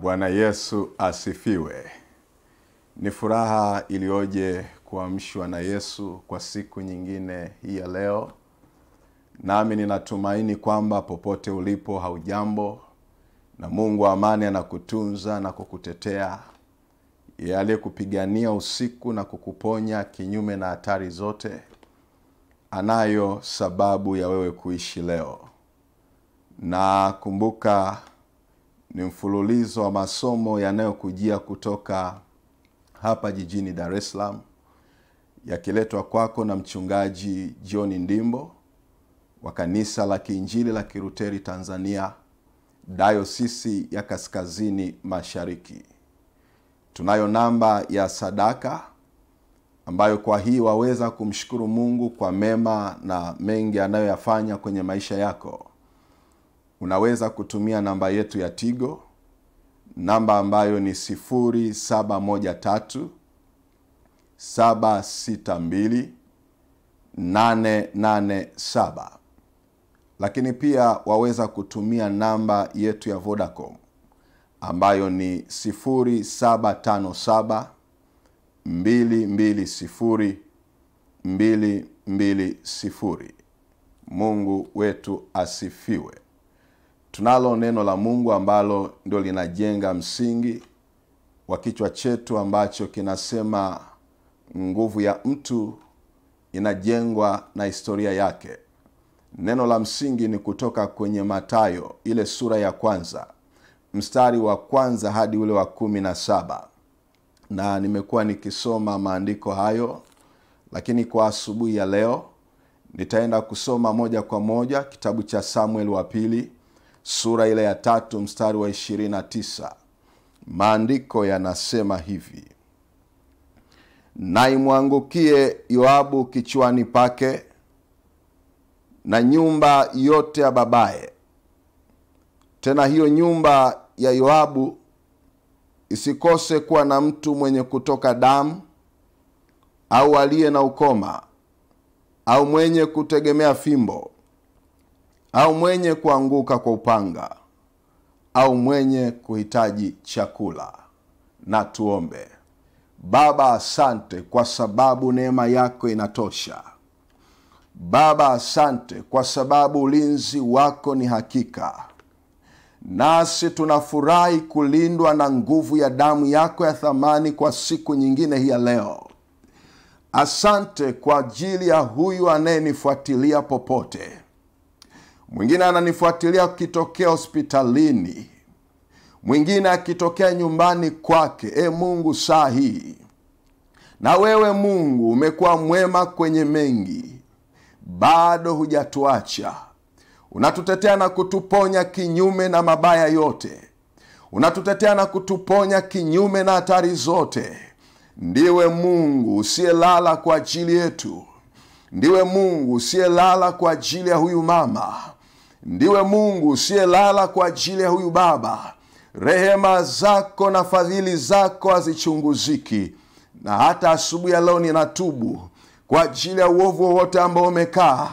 Bwana Yesu asifiwe. Ni furaha iliyoje kuamshwa na Yesu kwa siku nyingine hii ya leo, nami ninatumaini kwamba popote ulipo haujambo, na Mungu wa amani anakutunza na kukutetea, yeye aliyekupigania usiku na kukuponya kinyume na hatari zote, anayo sababu ya wewe kuishi leo na kumbuka ni mfululizo wa masomo yanayokujia kutoka hapa jijini Dar es Salaam yakiletwa kwako na mchungaji John Ndimbo wa kanisa la Kiinjili la Kiruteri Tanzania, Dayosisi ya Kaskazini Mashariki. Tunayo namba ya sadaka ambayo kwa hii waweza kumshukuru Mungu kwa mema na mengi anayoyafanya kwenye maisha yako unaweza kutumia namba yetu ya Tigo, namba ambayo ni 0713 762 lakini pia waweza kutumia namba yetu ya Vodacom ambayo ni 0757 220 sifuri. Mungu wetu asifiwe tunalo neno la Mungu ambalo ndio linajenga msingi wa kichwa chetu ambacho kinasema nguvu ya mtu inajengwa na historia yake. Neno la msingi ni kutoka kwenye Matayo ile sura ya kwanza mstari wa kwanza hadi ule wa kumi na saba na nimekuwa nikisoma maandiko hayo, lakini kwa asubuhi ya leo nitaenda kusoma moja kwa moja kitabu cha Samuel wa pili sura ile ya tatu mstari wa 29 maandiko yanasema hivi naimwangukie yoabu kichwani pake na nyumba yote ya babaye tena hiyo nyumba ya yoabu isikose kuwa na mtu mwenye kutoka damu au aliye na ukoma au mwenye kutegemea fimbo au mwenye kuanguka kwa upanga au mwenye kuhitaji chakula. Na tuombe. Baba, asante kwa sababu neema yako inatosha. Baba, asante kwa sababu ulinzi wako ni hakika, nasi tunafurahi kulindwa na nguvu ya damu yako ya thamani kwa siku nyingine hii ya leo. Asante kwa ajili ya huyu anayenifuatilia popote mwingine ananifuatilia akitokea hospitalini, mwingine akitokea nyumbani kwake. E Mungu, saa hii na wewe Mungu umekuwa mwema kwenye mengi, bado hujatuacha. Unatutetea na kutuponya kinyume na mabaya yote, unatutetea na kutuponya kinyume na hatari zote. Ndiwe Mungu usiyelala kwa ajili yetu, ndiwe Mungu usiyelala kwa ajili ya huyu mama Ndiwe Mungu usiyelala kwa ajili ya huyu baba, rehema zako na fadhili zako hazichunguziki. Na hata asubuhi ya leo ninatubu kwa ajili ya uovu wowote ambao umekaa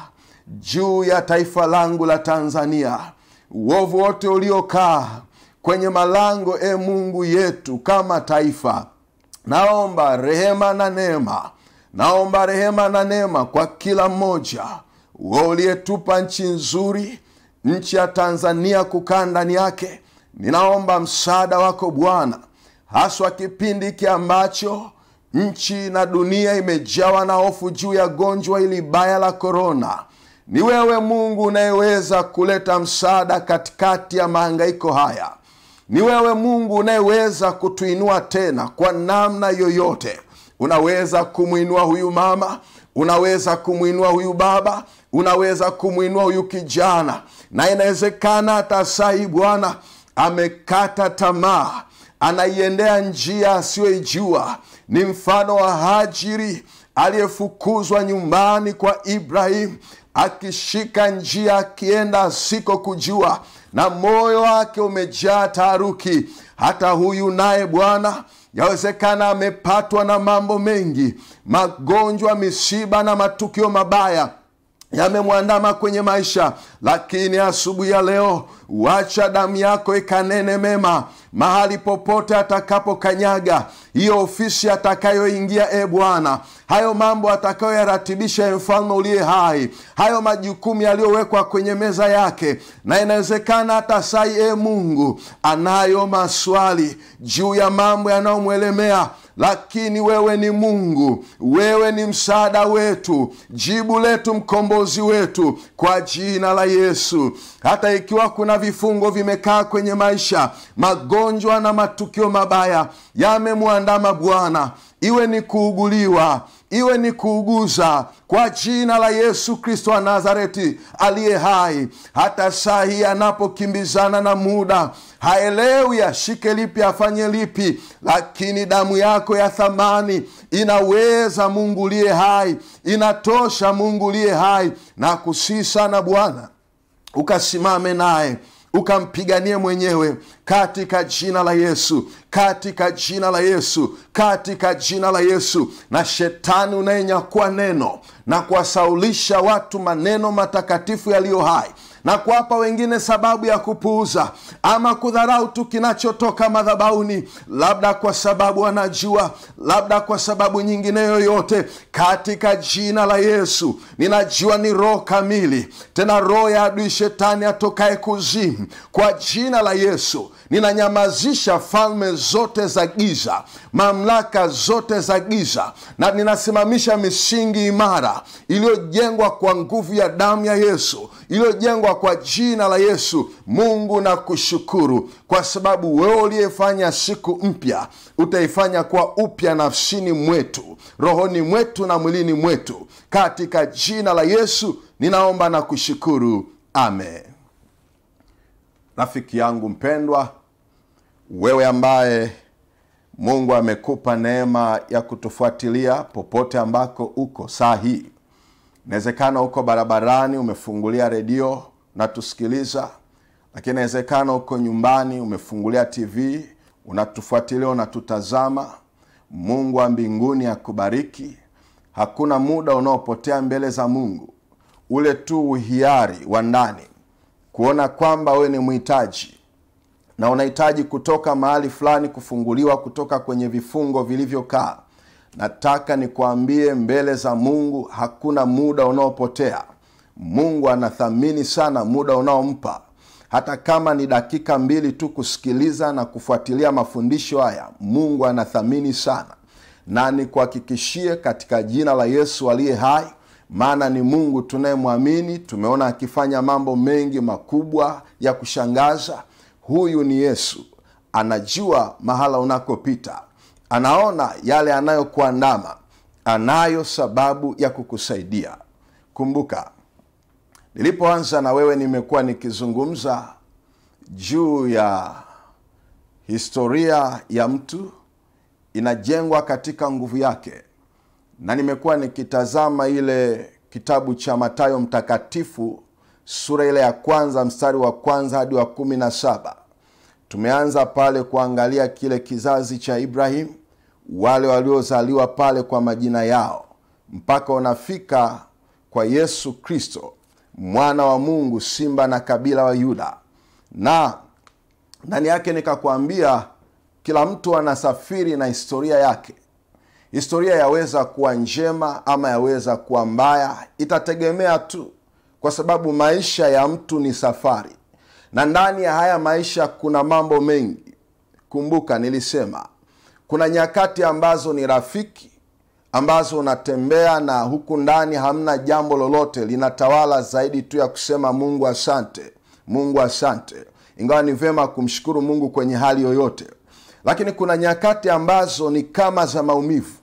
juu ya taifa langu la Tanzania, uovu wote uliokaa kwenye malango, e Mungu yetu kama taifa, naomba rehema na neema, naomba rehema na neema kwa kila mmoja. wa uliyetupa nchi nzuri nchi ya Tanzania kukaa ndani yake. Ninaomba msaada wako Bwana, haswa kipindi hiki ambacho nchi na dunia imejawa na hofu juu ya gonjwa hili baya la korona. Ni wewe Mungu unayeweza kuleta msaada katikati ya maangaiko haya. Ni wewe Mungu unayeweza kutuinua tena kwa namna yoyote. Unaweza kumwinua huyu mama, unaweza kumwinua huyu baba, unaweza kumwinua huyu kijana na inawezekana hata sahi Bwana amekata tamaa, anaiendea njia asiyoijua. Ni mfano wa Hajiri aliyefukuzwa nyumbani kwa Ibrahimu akishika njia akienda kujua na moyo wake umejaa taharuki. Hata huyu naye Bwana yawezekana amepatwa na mambo mengi, magonjwa, misiba na matukio mabaya yamemwandama kwenye maisha, lakini asubuhi ya leo wacha damu yako ikanene mema mahali popote atakapokanyaga, hiyo ofisi atakayoingia. E Bwana, hayo mambo atakayoyaratibisha, e Mfalme uliye hai, hayo majukumu yaliyowekwa kwenye meza yake, na inawezekana hata sai, e Mungu, anayo maswali juu ya mambo yanayomwelemea lakini wewe ni Mungu, wewe ni msaada wetu, jibu letu, mkombozi wetu, kwa jina la Yesu. Hata ikiwa kuna vifungo vimekaa kwenye maisha, magonjwa na matukio mabaya yamemwandama Bwana iwe ni kuuguliwa iwe ni kuuguza kwa jina la Yesu Kristo wa Nazareti aliye hai. Hata saa hii anapokimbizana na muda, haelewi ashike lipi, afanye lipi, lakini damu yako ya thamani inaweza, Mungu liye hai, inatosha Mungu liye hai, na kusii sana Bwana, ukasimame naye ukampiganie mwenyewe katika jina la Yesu, katika jina la Yesu, katika jina la Yesu. Na shetani unayenyakua neno na kuwasaulisha watu maneno matakatifu yaliyo hai na kuwapa wengine sababu ya kupuuza ama kudharau tu kinachotoka madhabauni, labda kwa sababu wanajua, labda kwa sababu nyingine yoyote. Katika jina la Yesu, ninajua ni roho kamili, tena roho ya adui shetani atokaye kuzimu. Kwa jina la Yesu ninanyamazisha falme zote za giza, mamlaka zote za giza, na ninasimamisha misingi imara iliyojengwa kwa nguvu ya damu ya Yesu iliyojengwa kwa jina la Yesu. Mungu na kushukuru kwa sababu wewe uliyefanya siku mpya utaifanya kwa upya nafsini mwetu, rohoni mwetu na mwilini mwetu, katika jina la Yesu ninaomba na kushukuru, amen. Rafiki yangu mpendwa, wewe ambaye Mungu amekupa neema ya kutufuatilia popote ambako uko saa hii Inawezekana huko barabarani umefungulia redio unatusikiliza, lakini inawezekana huko nyumbani umefungulia TV unatufuatilia, unatutazama. Mungu wa mbinguni akubariki. Hakuna muda unaopotea mbele za Mungu, ule tu uhiari wa ndani kuona kwamba wewe ni mhitaji na unahitaji kutoka mahali fulani kufunguliwa kutoka kwenye vifungo vilivyokaa Nataka nikuambie mbele za Mungu hakuna muda unaopotea. Mungu anathamini sana muda unaompa, hata kama ni dakika mbili tu kusikiliza na kufuatilia mafundisho haya. Mungu anathamini sana, na nikuhakikishie katika jina la Yesu aliye hai, maana ni Mungu tunayemwamini. Tumeona akifanya mambo mengi makubwa ya kushangaza. Huyu ni Yesu, anajua mahala unakopita anaona yale anayokuandama, anayo sababu ya kukusaidia. Kumbuka, nilipoanza na wewe nimekuwa nikizungumza juu ya historia ya mtu inajengwa katika nguvu yake, na nimekuwa nikitazama ile kitabu cha Matayo Mtakatifu sura ile ya kwanza mstari wa kwanza hadi wa kumi na saba. Tumeanza pale kuangalia kile kizazi cha Ibrahimu wale waliozaliwa pale kwa majina yao, mpaka unafika kwa Yesu Kristo mwana wa Mungu, simba na kabila wa Yuda. Na ndani yake nikakwambia, kila mtu anasafiri na historia yake. Historia yaweza kuwa njema ama yaweza kuwa mbaya, itategemea tu, kwa sababu maisha ya mtu ni safari, na ndani ya haya maisha kuna mambo mengi. Kumbuka nilisema kuna nyakati ambazo ni rafiki, ambazo unatembea na huku ndani hamna jambo lolote, linatawala zaidi tu ya kusema Mungu asante, Mungu asante, ingawa ni vyema kumshukuru Mungu kwenye hali yoyote. Lakini kuna nyakati ambazo ni kama za maumivu,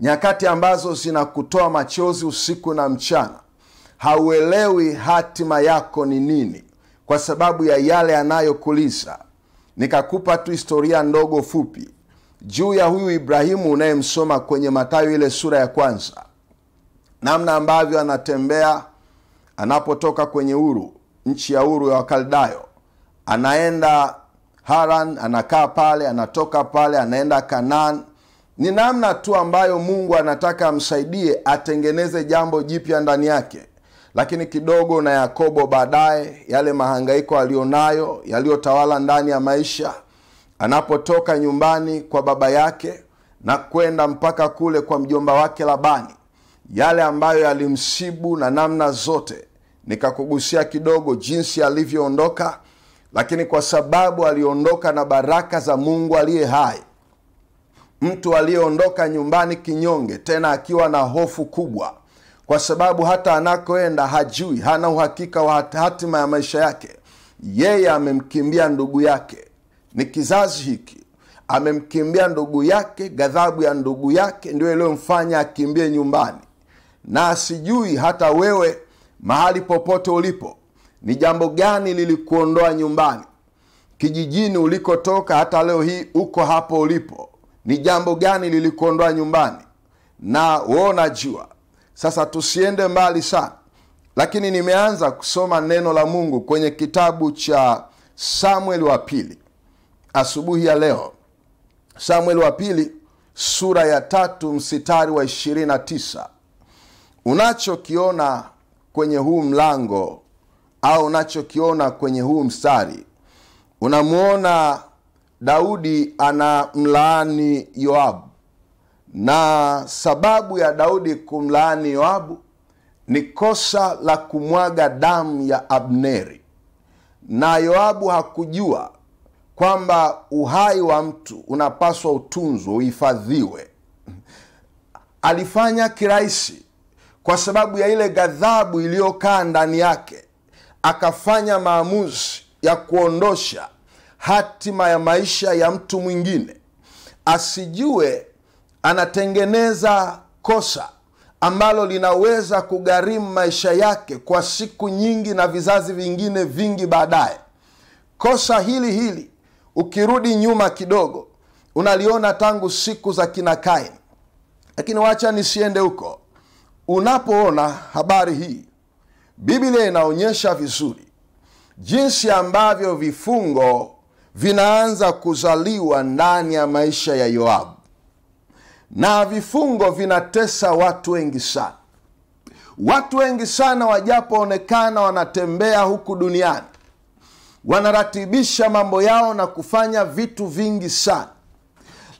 nyakati ambazo zinakutoa machozi usiku na mchana. Hauelewi hatima yako ni nini kwa sababu ya yale yanayokuliza. Nikakupa tu historia ndogo fupi juu ya huyu Ibrahimu unayemsoma kwenye matayo ile sura ya kwanza, namna ambavyo anatembea anapotoka kwenye Uru, nchi ya Uru ya Wakaldayo, anaenda Haran, anakaa pale, anatoka pale, anaenda Kanaan. Ni namna tu ambayo Mungu anataka amsaidie atengeneze jambo jipya ndani yake lakini kidogo na Yakobo baadaye, yale mahangaiko aliyonayo yaliyotawala ndani ya maisha anapotoka nyumbani kwa baba yake na kwenda mpaka kule kwa mjomba wake Labani, yale ambayo yalimsibu na namna zote. Nikakugusia kidogo jinsi alivyoondoka, lakini kwa sababu aliondoka na baraka za Mungu aliye hai, mtu aliyeondoka nyumbani kinyonge, tena akiwa na hofu kubwa, kwa sababu hata anakoenda hajui, hana uhakika wa hatima ya maisha yake. Yeye amemkimbia ndugu yake ni kizazi hiki amemkimbia ndugu yake, ghadhabu ya ndugu yake ndio iliyomfanya akimbie nyumbani, na sijui hata wewe mahali popote ulipo, ni jambo gani lilikuondoa nyumbani, kijijini ulikotoka, hata leo hii uko hapo ulipo, ni jambo gani lilikuondoa nyumbani? Na wewe unajua. Sasa tusiende mbali sana, lakini nimeanza kusoma neno la Mungu kwenye kitabu cha Samueli wa pili asubuhi ya leo samueli wa pili sura ya tatu msitari wa 29 unachokiona kwenye huu mlango au unachokiona kwenye huu mstari unamwona daudi ana mlaani yoabu na sababu ya daudi kumlaani yoabu ni kosa la kumwaga damu ya abneri na yoabu hakujua kwamba uhai wa mtu unapaswa utunzwe, uhifadhiwe. Alifanya kirahisi kwa sababu ya ile ghadhabu iliyokaa ndani yake, akafanya maamuzi ya kuondosha hatima ya maisha ya mtu mwingine, asijue anatengeneza kosa ambalo linaweza kugharimu maisha yake kwa siku nyingi na vizazi vingine vingi baadaye. Kosa hili hili ukirudi nyuma kidogo unaliona tangu siku za kina kain Lakini wacha nisiende huko. Unapoona habari hii, Biblia inaonyesha vizuri jinsi ambavyo vifungo vinaanza kuzaliwa ndani ya maisha ya Yoabu, na vifungo vinatesa watu wengi sana. Watu wengi sana wajapoonekana wanatembea huku duniani wanaratibisha mambo yao na kufanya vitu vingi sana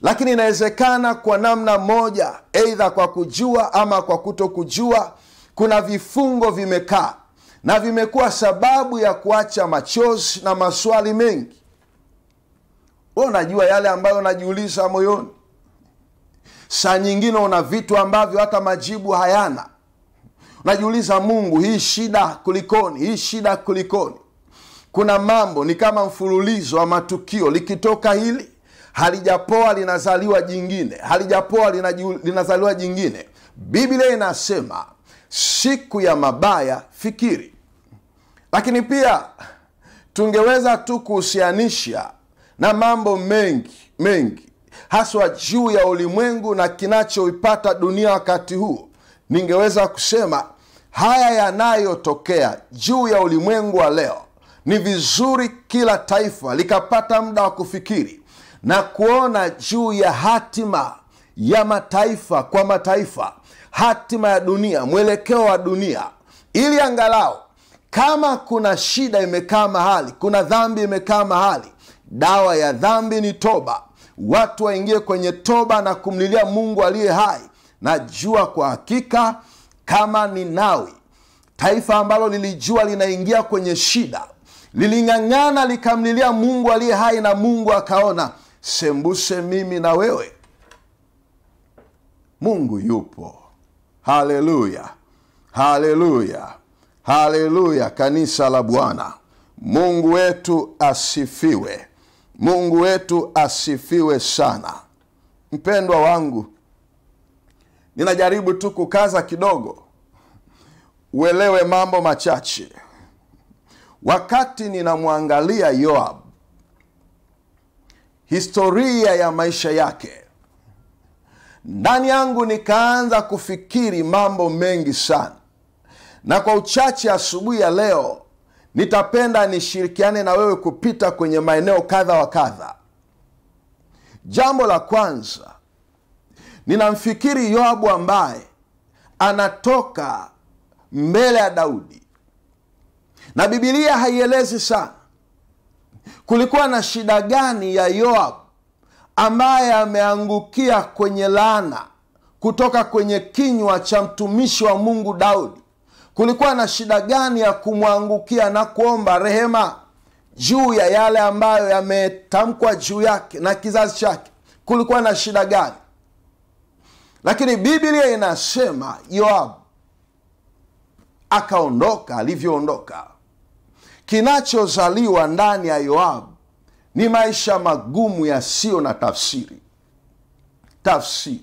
lakini inawezekana kwa namna moja eidha kwa kujua ama kwa kuto kujua kuna vifungo vimekaa na vimekuwa sababu ya kuacha machozi na maswali mengi we unajua yale ambayo unajiuliza moyoni saa nyingine una vitu ambavyo hata majibu hayana unajiuliza mungu hii shida kulikoni hii shida kulikoni kuna mambo ni kama mfululizo wa matukio, likitoka hili halijapoa linazaliwa jingine, halijapoa linazaliwa jingine. Biblia inasema siku ya mabaya fikiri. Lakini pia tungeweza tu kuhusianisha na mambo mengi mengi, haswa juu ya ulimwengu na kinachoipata dunia wakati huu. Ningeweza kusema haya yanayotokea juu ya ulimwengu wa leo ni vizuri kila taifa likapata muda wa kufikiri na kuona juu ya hatima ya mataifa kwa mataifa, hatima ya dunia, mwelekeo wa dunia, ili angalau kama kuna shida imekaa mahali, kuna dhambi imekaa mahali, dawa ya dhambi ni toba. Watu waingie kwenye toba na kumlilia Mungu aliye hai. Najua kwa hakika kama ni Nawi, taifa ambalo lilijua linaingia kwenye shida liling'ang'ana likamlilia Mungu aliye hai, na Mungu akaona. Sembuse mimi na wewe, Mungu yupo. Haleluya, haleluya, haleluya, kanisa la Bwana. Mungu wetu asifiwe, Mungu wetu asifiwe sana. Mpendwa wangu, ninajaribu tu kukaza kidogo, uelewe mambo machache. Wakati ninamwangalia Yoab, historia ya maisha yake, ndani yangu nikaanza kufikiri mambo mengi sana, na kwa uchache asubuhi ya leo nitapenda nishirikiane na wewe kupita kwenye maeneo kadha wa kadha. Jambo la kwanza, ninamfikiri Yoabu ambaye anatoka mbele ya Daudi na bibilia haielezi sana kulikuwa na shida gani ya yoab ambaye ameangukia kwenye laana kutoka kwenye kinywa cha mtumishi wa mungu daudi kulikuwa na shida gani ya kumwangukia na kuomba rehema juu ya yale ambayo yametamkwa juu yake na kizazi chake kulikuwa na shida gani lakini biblia inasema yoabu akaondoka alivyoondoka kinachozaliwa ndani ya Yoabu ni maisha magumu yasiyo na tafsiri. Tafsiri.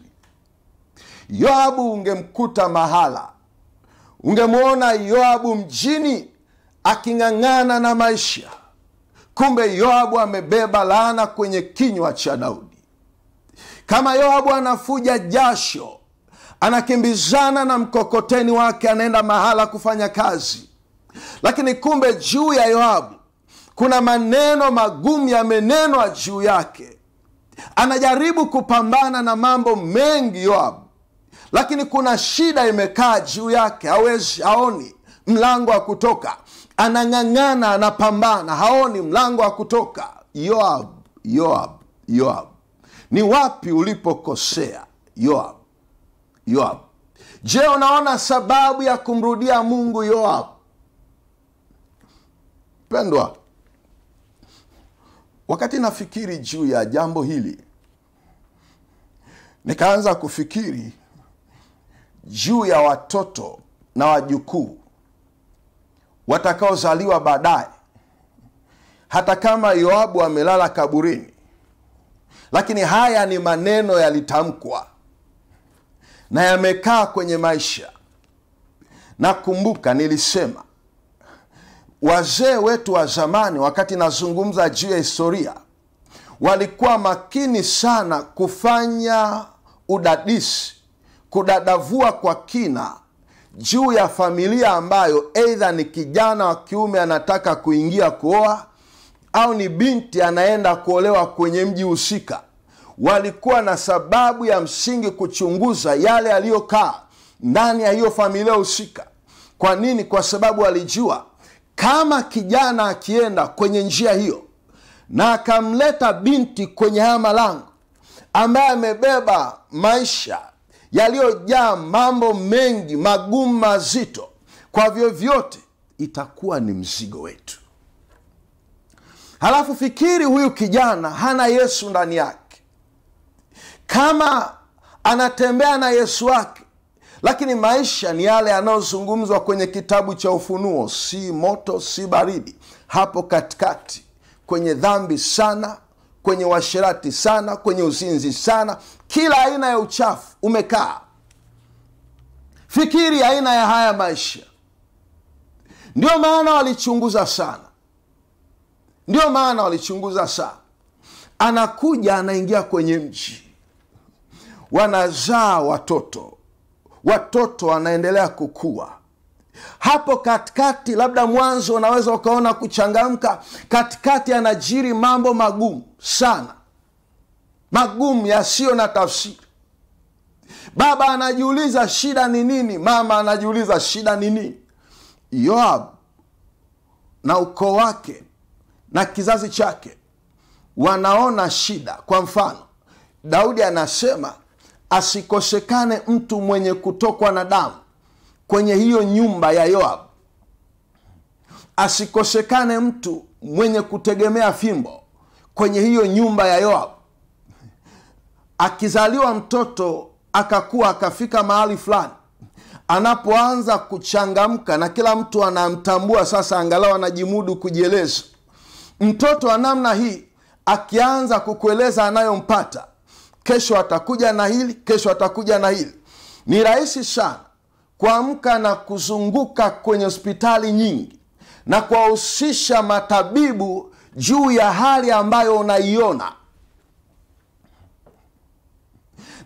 Yoabu ungemkuta mahala, ungemwona Yoabu mjini aking'ang'ana na maisha, kumbe Yoabu amebeba laana kwenye kinywa cha Daudi. Kama Yoabu anafuja jasho, anakimbizana na mkokoteni wake, anaenda mahala kufanya kazi lakini kumbe juu ya yoabu kuna maneno magumu yamenenwa juu yake anajaribu kupambana na mambo mengi yoabu lakini kuna shida imekaa juu yake hawezi haoni mlango wa kutoka anang'ang'ana anapambana haoni mlango wa kutoka yoab yoab yoab ni wapi ulipokosea yoab yoab je unaona sababu ya kumrudia mungu yoab Pendwa, wakati nafikiri juu ya jambo hili, nikaanza kufikiri juu ya watoto na wajukuu watakaozaliwa baadaye, hata kama Yoabu amelala kaburini, lakini haya ni maneno yalitamkwa na yamekaa kwenye maisha. Nakumbuka nilisema wazee wetu wa zamani, wakati nazungumza juu ya historia, walikuwa makini sana kufanya udadisi, kudadavua kwa kina juu ya familia ambayo eidha ni kijana wa kiume anataka kuingia kuoa au ni binti anaenda kuolewa kwenye mji husika. Walikuwa na sababu ya msingi kuchunguza yale yaliyokaa ndani ya hiyo familia husika. Kwa nini? Kwa sababu walijua kama kijana akienda kwenye njia hiyo na akamleta binti kwenye haya malango, ambaye amebeba maisha yaliyojaa mambo mengi magumu mazito, kwa vyovyote itakuwa ni mzigo wetu. Halafu fikiri huyu kijana hana Yesu ndani yake, kama anatembea na Yesu wake lakini maisha ni yale yanayozungumzwa kwenye kitabu cha Ufunuo, si moto si baridi, hapo katikati, kwenye dhambi sana, kwenye uasherati sana, kwenye uzinzi sana, kila aina ya uchafu umekaa. Fikiri aina ya haya maisha. Ndio maana walichunguza sana, ndio maana walichunguza sana. Anakuja anaingia kwenye mji, wanazaa watoto watoto wanaendelea kukua hapo katikati, labda mwanzo unaweza ukaona kuchangamka, katikati anajiri mambo magumu sana, magumu yasiyo na tafsiri. Baba anajiuliza shida ni nini, mama anajiuliza shida ni nini. Yoab na ukoo wake na kizazi chake wanaona shida. Kwa mfano, Daudi anasema asikosekane mtu mwenye kutokwa na damu kwenye hiyo nyumba ya Yoabu, asikosekane mtu mwenye kutegemea fimbo kwenye hiyo nyumba ya Yoabu. Akizaliwa mtoto akakuwa akafika mahali fulani, anapoanza kuchangamka na kila mtu anamtambua sasa, angalau anajimudu kujieleza. Mtoto wa namna hii akianza kukueleza anayompata kesho atakuja na hili, kesho atakuja na hili. Ni rahisi sana kuamka na kuzunguka kwenye hospitali nyingi na kuwahusisha matabibu juu ya hali ambayo unaiona,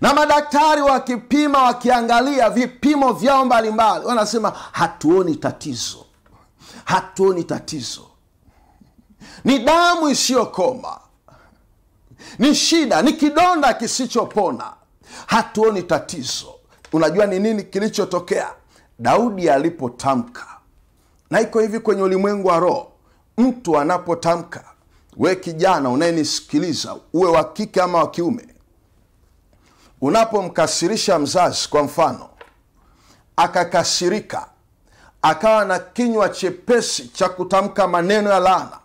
na madaktari wakipima, wakiangalia vipimo vyao mbalimbali, wanasema hatuoni tatizo, hatuoni tatizo. Ni damu isiyokoma ni shida, ni kidonda kisichopona, hatuoni tatizo. Unajua ni nini kilichotokea? Daudi alipotamka, na iko hivi kwenye ulimwengu wa roho, mtu anapotamka, we kijana unayenisikiliza, uwe wa kike ama wa kiume, unapomkasirisha mzazi, kwa mfano, akakasirika, akawa na kinywa chepesi cha kutamka maneno ya laana,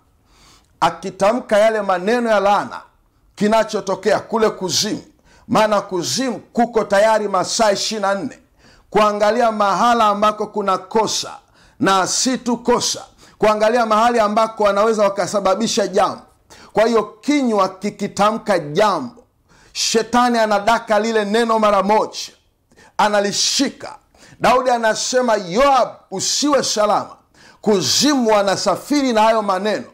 akitamka yale maneno ya laana kinachotokea kule kuzimu, maana kuzimu kuko tayari masaa 24 na nne kuangalia mahala ambako kuna kosa na si tu kosa, kuangalia mahali ambako wanaweza wakasababisha jambo. Kwa hiyo kinywa kikitamka jambo, shetani anadaka lile neno mara moja, analishika. Daudi anasema, Yoab, usiwe salama. Kuzimu wanasafiri na hayo maneno,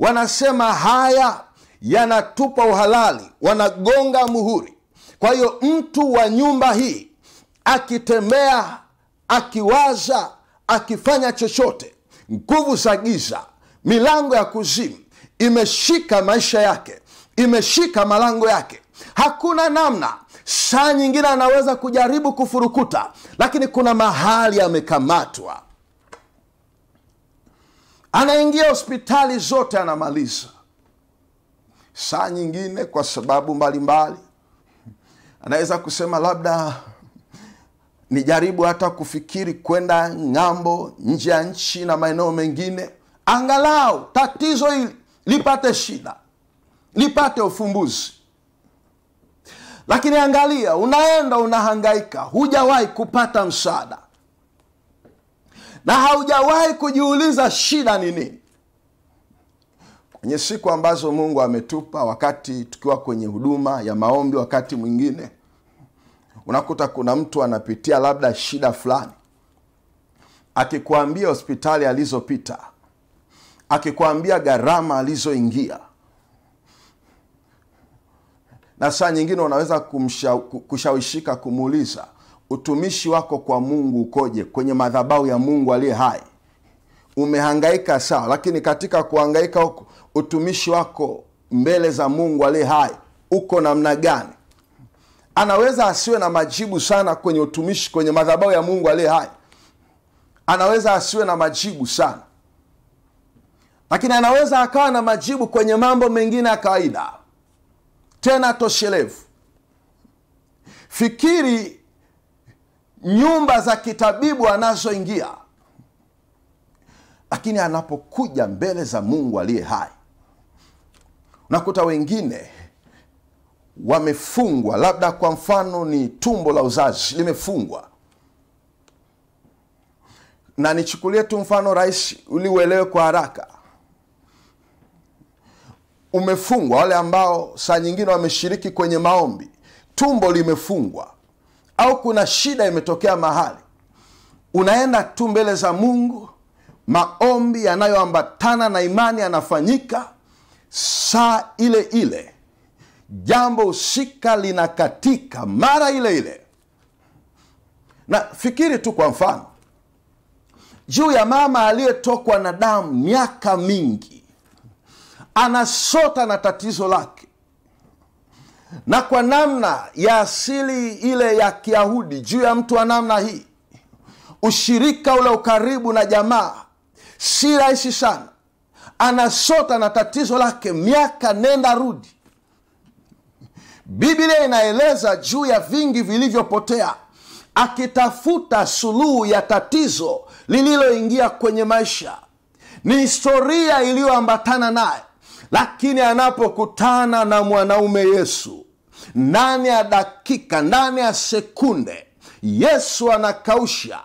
wanasema haya yanatupa uhalali, wanagonga muhuri. Kwa hiyo mtu wa nyumba hii akitembea, akiwaza, akifanya chochote, nguvu za giza, milango ya kuzimu imeshika maisha yake, imeshika malango yake, hakuna namna. Saa nyingine anaweza kujaribu kufurukuta, lakini kuna mahali amekamatwa. Anaingia hospitali zote, anamaliza saa nyingine kwa sababu mbalimbali anaweza kusema labda nijaribu hata kufikiri kwenda ng'ambo nje ya nchi na maeneo mengine angalau tatizo hili lipate shida lipate ufumbuzi lakini angalia unaenda unahangaika hujawahi kupata msaada na haujawahi kujiuliza shida ni nini kwenye siku ambazo Mungu ametupa, wakati tukiwa kwenye huduma ya maombi, wakati mwingine unakuta kuna mtu anapitia labda shida fulani, akikuambia hospitali alizopita, akikuambia gharama alizoingia, na saa nyingine unaweza kumsha, kushawishika kumuuliza utumishi wako kwa Mungu ukoje kwenye madhabahu ya Mungu aliye hai umehangaika sawa, lakini katika kuhangaika huko utumishi wako mbele za Mungu aliye hai uko namna gani? Anaweza asiwe na majibu sana kwenye utumishi kwenye madhabahu ya Mungu aliye hai, anaweza asiwe na majibu sana, lakini anaweza akawa na majibu kwenye mambo mengine ya kawaida, tena toshelevu. Fikiri nyumba za kitabibu anazoingia, lakini anapokuja mbele za Mungu aliye hai Unakuta wengine wamefungwa, labda kwa mfano ni tumbo la uzazi limefungwa, na nichukulie tu mfano rahisi ili uelewe kwa haraka. Umefungwa wale ambao saa nyingine wameshiriki kwenye maombi, tumbo limefungwa, au kuna shida imetokea mahali, unaenda tu mbele za Mungu, maombi yanayoambatana na imani yanafanyika saa ile ile, jambo husika linakatika mara ile ile. Na fikiri tu kwa mfano juu ya mama aliyetokwa na damu miaka mingi, anasota na tatizo lake, na kwa namna ya asili ile ya Kiyahudi, juu ya mtu wa namna hii, ushirika ule, ukaribu na jamaa si rahisi sana anashota na tatizo lake miaka nenda rudi. Biblia inaeleza juu ya vingi vilivyopotea, akitafuta suluhu ya tatizo lililoingia kwenye maisha. Ni historia iliyoambatana naye, lakini anapokutana na mwanaume Yesu, ndani ya dakika, ndani ya sekunde, Yesu anakausha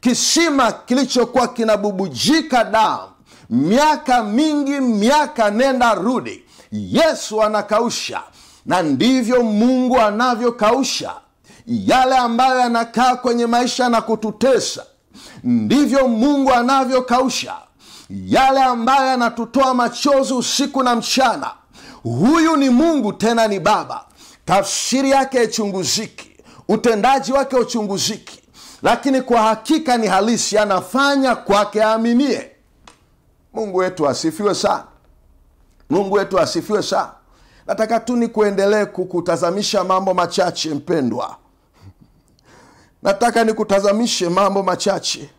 kisima kilichokuwa kinabubujika damu miaka mingi, miaka nenda rudi, Yesu anakausha, na ndivyo Mungu anavyokausha yale ambayo yanakaa kwenye maisha na kututesa. Ndivyo Mungu anavyokausha yale ambayo yanatutoa machozi usiku na mchana. Huyu ni Mungu, tena ni Baba. Tafsiri yake yachunguziki utendaji wake uchunguziki, lakini kwa hakika ni halisi, anafanya kwake aaminie. Mungu wetu asifiwe sana. Mungu wetu asifiwe sana. Nataka tu ni kuendelee kukutazamisha mambo machache mpendwa, nataka nikutazamishe mambo machache.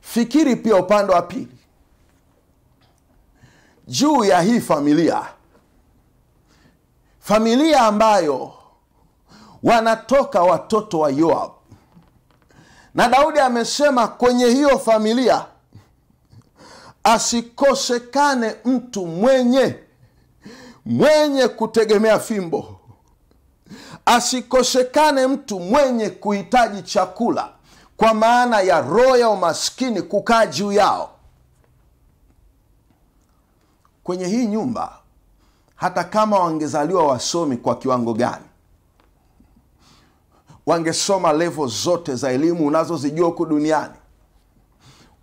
Fikiri pia upande wa pili juu ya hii familia, familia ambayo wanatoka watoto wa yoab na Daudi amesema kwenye hiyo familia asikosekane mtu mwenye mwenye kutegemea fimbo, asikosekane mtu mwenye kuhitaji chakula, kwa maana ya roho ya umaskini kukaa juu yao. Kwenye hii nyumba, hata kama wangezaliwa wasomi kwa kiwango gani, wangesoma levo zote za elimu unazozijua huku duniani,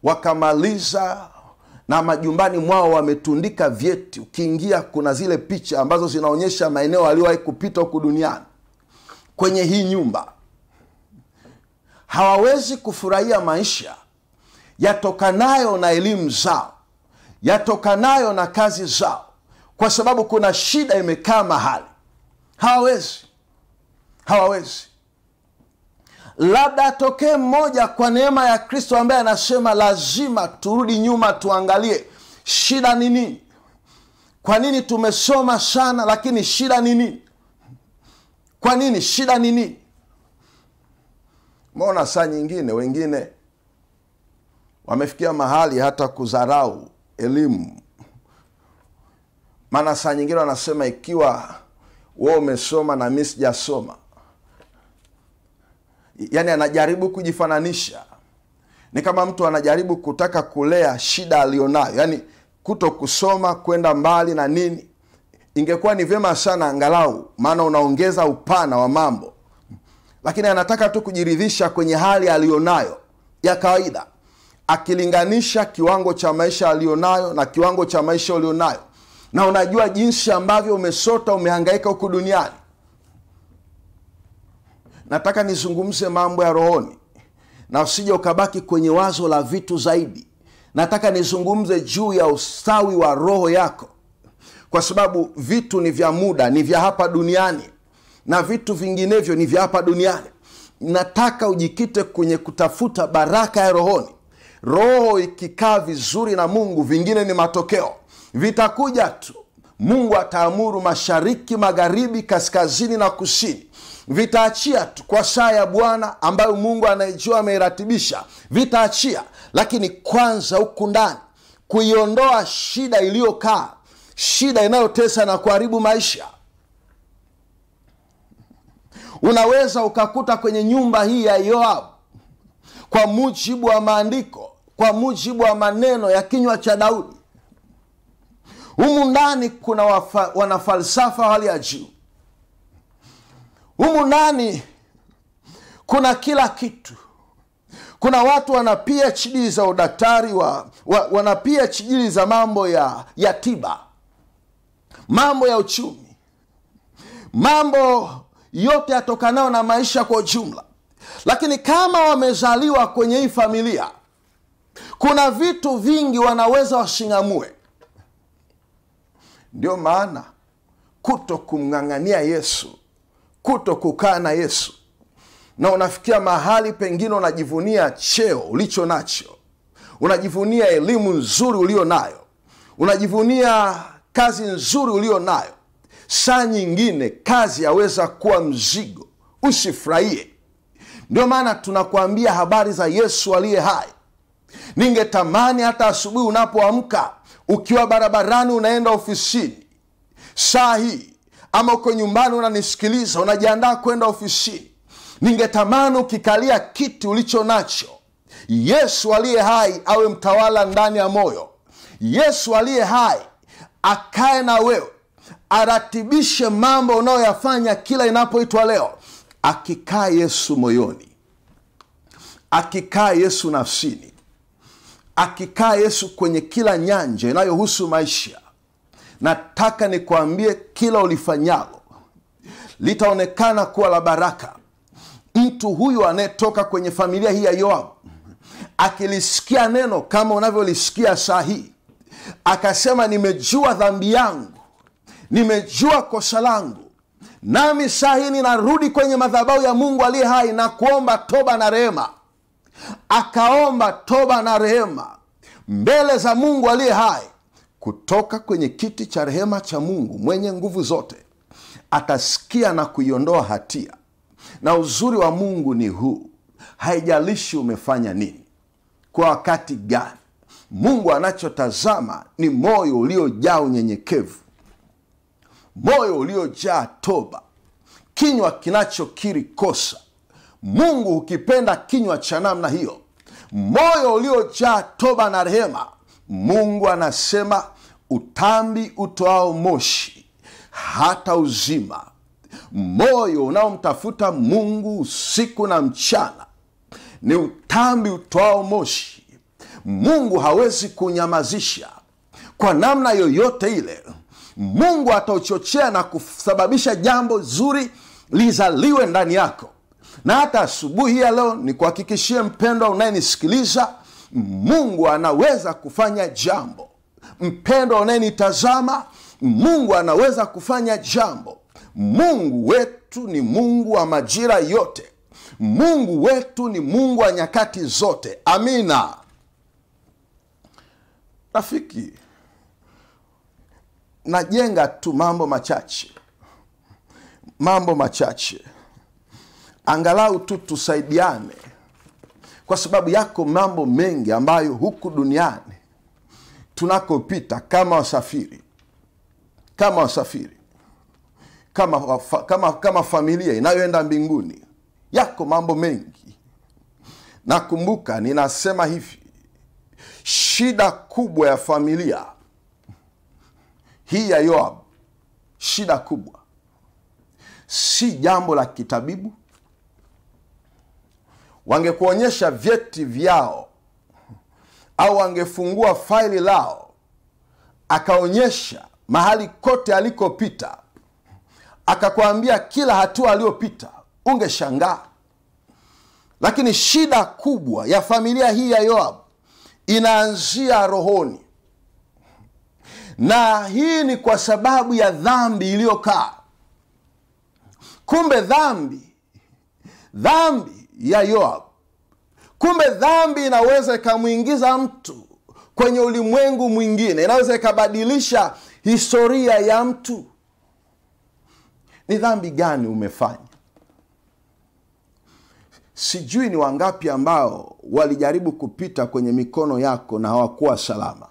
wakamaliza na majumbani mwao wametundika vyeti. Ukiingia kuna zile picha ambazo zinaonyesha maeneo aliyowahi kupita huku duniani kwenye hii nyumba. Hawawezi kufurahia maisha yatokanayo na elimu zao, yatokanayo na kazi zao, kwa sababu kuna shida imekaa mahali. Hawawezi, hawawezi labda atokee mmoja kwa neema ya kristo ambaye anasema lazima turudi nyuma tuangalie shida ni nini kwa nini tumesoma sana lakini shida ni nini kwa nini shida ni nini mona saa nyingine wengine wamefikia mahali hata kudharau elimu maana saa nyingine wanasema ikiwa wo umesoma na mi sijasoma yani anajaribu kujifananisha, ni kama mtu anajaribu kutaka kulea shida aliyonayo, yani kuto kusoma kwenda mbali na nini. Ingekuwa ni vyema sana angalau, maana unaongeza upana wa mambo, lakini anataka tu kujiridhisha kwenye hali aliyonayo ya kawaida, akilinganisha kiwango cha maisha aliyonayo na kiwango cha maisha ulionayo, na unajua jinsi ambavyo umesota, umehangaika huku duniani nataka nizungumze mambo ya rohoni na usija ukabaki kwenye wazo la vitu zaidi nataka nizungumze juu ya ustawi wa roho yako kwa sababu vitu ni vya muda ni vya hapa duniani na vitu vinginevyo ni vya hapa duniani nataka ujikite kwenye kutafuta baraka ya rohoni roho ikikaa vizuri na mungu vingine ni matokeo vitakuja tu mungu ataamuru mashariki magharibi kaskazini na kusini vitaachia tu kwa saa ya Bwana ambayo Mungu anaijua ameiratibisha, vitaachia. Lakini kwanza huku ndani kuiondoa shida iliyokaa, shida inayotesa na kuharibu maisha. Unaweza ukakuta kwenye nyumba hii ya Yoabu, kwa mujibu wa maandiko, kwa mujibu wa maneno ya kinywa cha Daudi, humu ndani kuna wanafalsafa wa hali ya juu humu ndani kuna kila kitu kuna watu wana phd za udaktari wa, wa, wana phd za mambo ya, ya tiba mambo ya uchumi mambo yote yatokanayo na maisha kwa ujumla lakini kama wamezaliwa kwenye hii familia kuna vitu vingi wanaweza washingamue ndio maana kuto kumng'ang'ania yesu kuto kukaa na Yesu, na unafikia mahali pengine unajivunia cheo ulicho nacho, unajivunia elimu nzuri ulio nayo, unajivunia kazi nzuri ulio nayo. Saa nyingine kazi yaweza kuwa mzigo, usifurahie. Ndio maana tunakuambia habari za Yesu aliye hai. Ningetamani hata asubuhi unapoamka, ukiwa barabarani, unaenda ofisini, saa hii ama uko nyumbani unanisikiliza unajiandaa kwenda ofisini ningetamani ukikalia kiti ulicho nacho yesu aliye hai awe mtawala ndani ya moyo yesu aliye hai akae na wewe aratibishe mambo unayoyafanya kila inapoitwa leo akikaa yesu moyoni akikaa yesu nafsini akikaa yesu kwenye kila nyanja inayohusu maisha nataka nikuambie, kila ulifanyalo litaonekana kuwa la baraka. Mtu huyu anayetoka kwenye familia hii ya Yoabu akilisikia neno kama unavyolisikia saa hii, akasema, nimejua dhambi yangu, nimejua kosa langu nami saa hii ninarudi kwenye madhabau ya Mungu aliye hai na kuomba toba na rehema. Akaomba toba na rehema mbele za Mungu aliye hai, kutoka kwenye kiti cha rehema cha Mungu mwenye nguvu zote, atasikia na kuiondoa hatia. Na uzuri wa Mungu ni huu, haijalishi umefanya nini, kwa wakati gani. Mungu anachotazama ni moyo uliojaa unyenyekevu, moyo uliojaa toba, kinywa kinachokiri kosa. Mungu hukipenda kinywa cha namna hiyo, moyo uliojaa toba na rehema Mungu anasema utambi utoao moshi hata uzima, moyo unaomtafuta Mungu usiku na mchana ni utambi utoao moshi. Mungu hawezi kunyamazisha kwa namna yoyote ile. Mungu atauchochea na kusababisha jambo zuri lizaliwe ndani yako. Na hata asubuhi ya leo nikuhakikishie mpendwa unayenisikiliza Mungu anaweza kufanya jambo. Mpendwa unayenitazama, Mungu anaweza kufanya jambo. Mungu wetu ni Mungu wa majira yote. Mungu wetu ni Mungu wa nyakati zote. Amina. Rafiki, najenga tu mambo machache, mambo machache, angalau tu tusaidiane kwa sababu yako mambo mengi ambayo huku duniani tunakopita kama wasafiri kama wasafiri kama, wafa, kama, kama familia inayoenda mbinguni yako mambo mengi nakumbuka ninasema hivi shida kubwa ya familia hii ya yoabu shida kubwa si jambo la kitabibu wangekuonyesha vyeti vyao au wangefungua faili lao akaonyesha mahali kote alikopita akakwambia kila hatua aliyopita, ungeshangaa. Lakini shida kubwa ya familia hii ya Yoabu inaanzia rohoni, na hii ni kwa sababu ya dhambi iliyokaa. Kumbe dhambi dhambi ya Yoab. Kumbe dhambi inaweza ikamwingiza mtu kwenye ulimwengu mwingine, inaweza ikabadilisha historia ya mtu. Ni dhambi gani umefanya? Sijui ni wangapi ambao walijaribu kupita kwenye mikono yako na hawakuwa salama.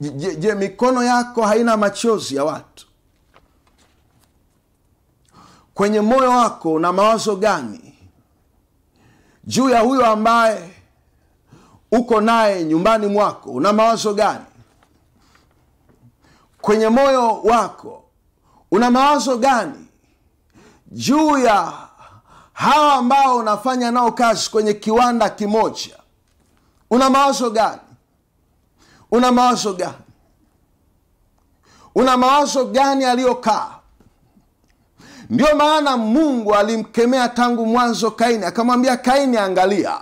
Je, je, mikono yako haina machozi ya watu? kwenye moyo wako na mawazo gani juu ya huyo ambaye uko naye nyumbani mwako una mawazo gani kwenye moyo wako una mawazo gani juu ya hawa ambao unafanya nao kazi kwenye kiwanda kimoja una mawazo gani una mawazo gani una mawazo gani aliyokaa ndio maana Mungu alimkemea tangu mwanzo Kaini, akamwambia Kaini, angalia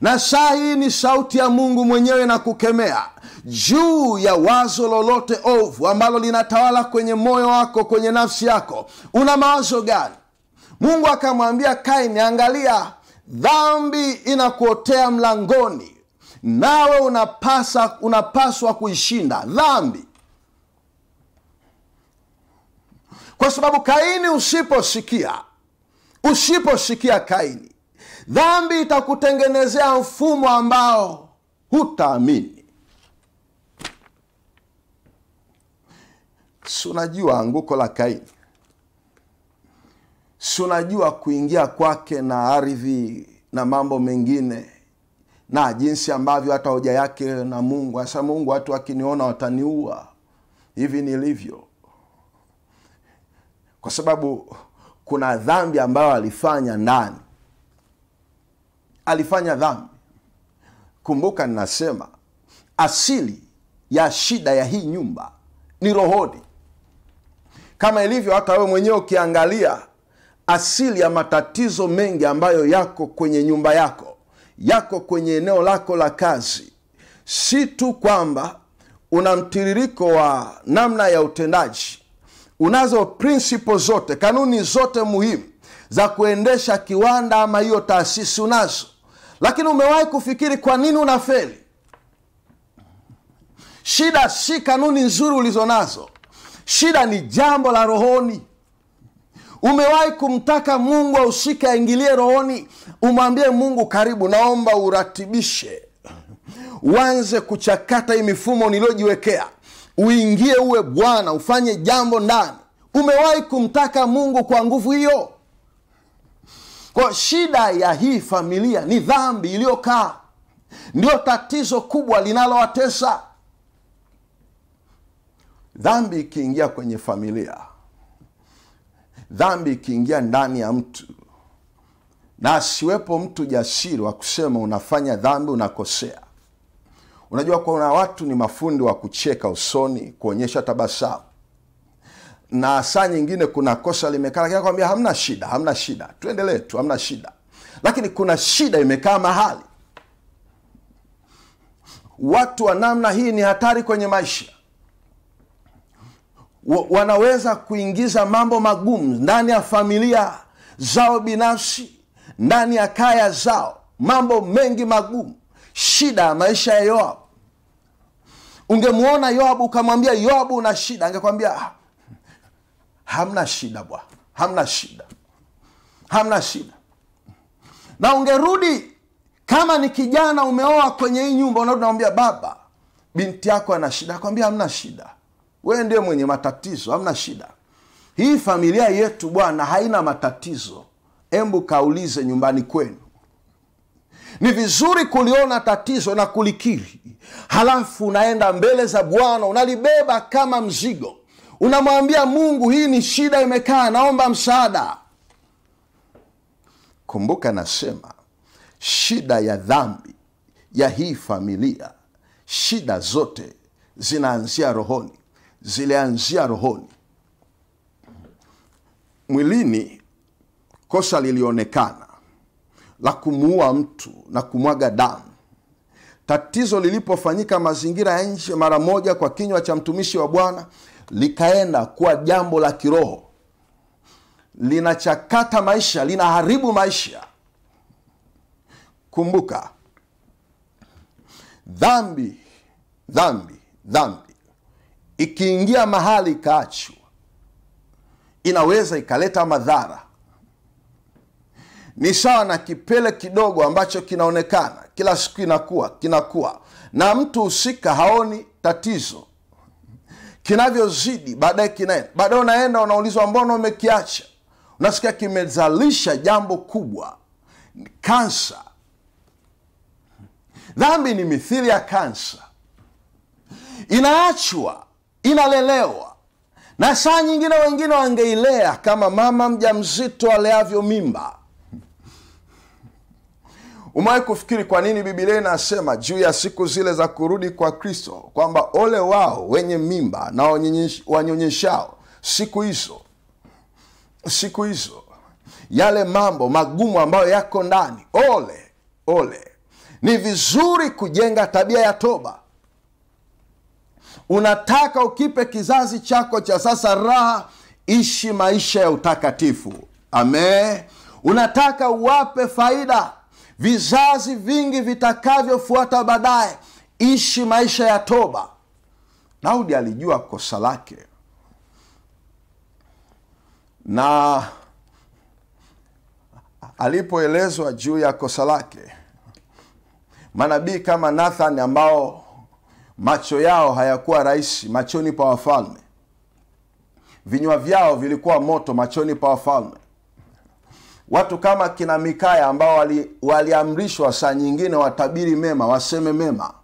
na saa hii ni sauti ya Mungu mwenyewe na kukemea juu ya wazo lolote ovu ambalo linatawala kwenye moyo wako, kwenye nafsi yako. Una mawazo gani? Mungu akamwambia Kaini, angalia, dhambi inakuotea mlangoni, nawe unapasa unapaswa kuishinda dhambi. kwa sababu Kaini usiposikia usiposikia Kaini, dhambi itakutengenezea mfumo ambao hutaamini. sunajua anguko la Kaini? sunajua kuingia kwake na ardhi na mambo mengine na jinsi ambavyo hata hoja yake na Mungu, hasa Mungu, watu wakiniona wataniua, hivi nilivyo kwa sababu kuna dhambi ambayo alifanya ndani, alifanya dhambi. Kumbuka ninasema asili ya shida ya hii nyumba ni rohoni, kama ilivyo hata wewe mwenyewe ukiangalia asili ya matatizo mengi ambayo yako kwenye nyumba yako, yako kwenye eneo lako la kazi, si tu kwamba una mtiririko wa namna ya utendaji unazo prinsipo zote, kanuni zote muhimu za kuendesha kiwanda ama hiyo taasisi unazo, lakini umewahi kufikiri kwa nini unafeli? Shida si kanuni nzuri ulizo nazo, shida ni jambo la rohoni. Umewahi kumtaka Mungu ausike aingilie rohoni, umwambie Mungu, karibu, naomba uratibishe, uanze kuchakata hii mifumo niliyojiwekea uingie uwe bwana, ufanye jambo ndani. Umewahi kumtaka Mungu kwa nguvu hiyo? Kwa shida ya hii familia ni dhambi iliyokaa, ndio tatizo kubwa linalowatesa. Dhambi ikiingia kwenye familia, dhambi ikiingia ndani ya mtu, na asiwepo mtu jasiri wa kusema unafanya dhambi, unakosea Unajua, kuna watu ni mafundi wa kucheka usoni, kuonyesha tabasamu, na saa nyingine kuna kosa limekaa, lakini akwambia hamna shida, hamna shida, tuendelee tu, hamna shida. Lakini kuna shida imekaa mahali. Watu wa namna hii ni hatari kwenye maisha wanaweza kuingiza mambo magumu ndani ya familia zao binafsi, ndani ya kaya zao, mambo mengi magumu shida ya maisha ya yoab Ungemwona yoab ukamwambia Yoabu, una shida, angekwambia ah, hamna shida bwa hamna shida, hamna shida. Na ungerudi kama ni kijana umeoa kwenye hii nyumba, unarudi namwambia baba, binti yako ana shida, akwambia hamna shida, wee ndio mwenye matatizo, hamna shida. Hii familia yetu bwana haina matatizo, embu kaulize nyumbani kwenu ni vizuri kuliona tatizo na kulikiri halafu unaenda mbele za bwana unalibeba kama mzigo unamwambia mungu hii ni shida imekaa naomba msaada kumbuka nasema shida ya dhambi ya hii familia shida zote zinaanzia rohoni zilianzia rohoni mwilini kosa lilionekana la kumuua mtu na kumwaga damu. Tatizo lilipofanyika mazingira ya nje mara moja kwa kinywa cha mtumishi wa Bwana, likaenda kuwa jambo la kiroho, linachakata maisha, linaharibu maisha. Kumbuka dhambi, dhambi, dhambi ikiingia mahali ikaachwa, inaweza ikaleta madhara ni sawa na kipele kidogo ambacho kinaonekana kila siku, inakuwa kinakuwa, na mtu husika haoni tatizo. Kinavyozidi baadaye kinaenda, baadaye unaenda unaulizwa, mbona umekiacha? Unasikia kimezalisha jambo kubwa, kansa. Dhambi ni mithili ya kansa, inaachwa, inalelewa na saa nyingine wengine wangeilea kama mama mja mzito aleavyo mimba Umewahi kufikiri kwa nini Biblia inasema juu ya siku zile za kurudi kwa Kristo kwamba ole wao wenye mimba na wanyonyeshao siku hizo, siku hizo, yale mambo magumu ambayo yako ndani, ole ole. Ni vizuri kujenga tabia ya toba. Unataka ukipe kizazi chako cha sasa raha, ishi maisha ya utakatifu. Amen. Unataka uwape faida vizazi vingi vitakavyofuata baadaye. Ishi maisha ya toba. Daudi alijua kosa lake na alipoelezwa juu ya kosa lake, manabii kama Nathan ambao macho yao hayakuwa rahisi machoni pa wafalme, vinywa vyao vilikuwa moto machoni pa wafalme, watu kama kina Mikaya ambao wali, waliamrishwa saa nyingine watabiri mema, waseme mema.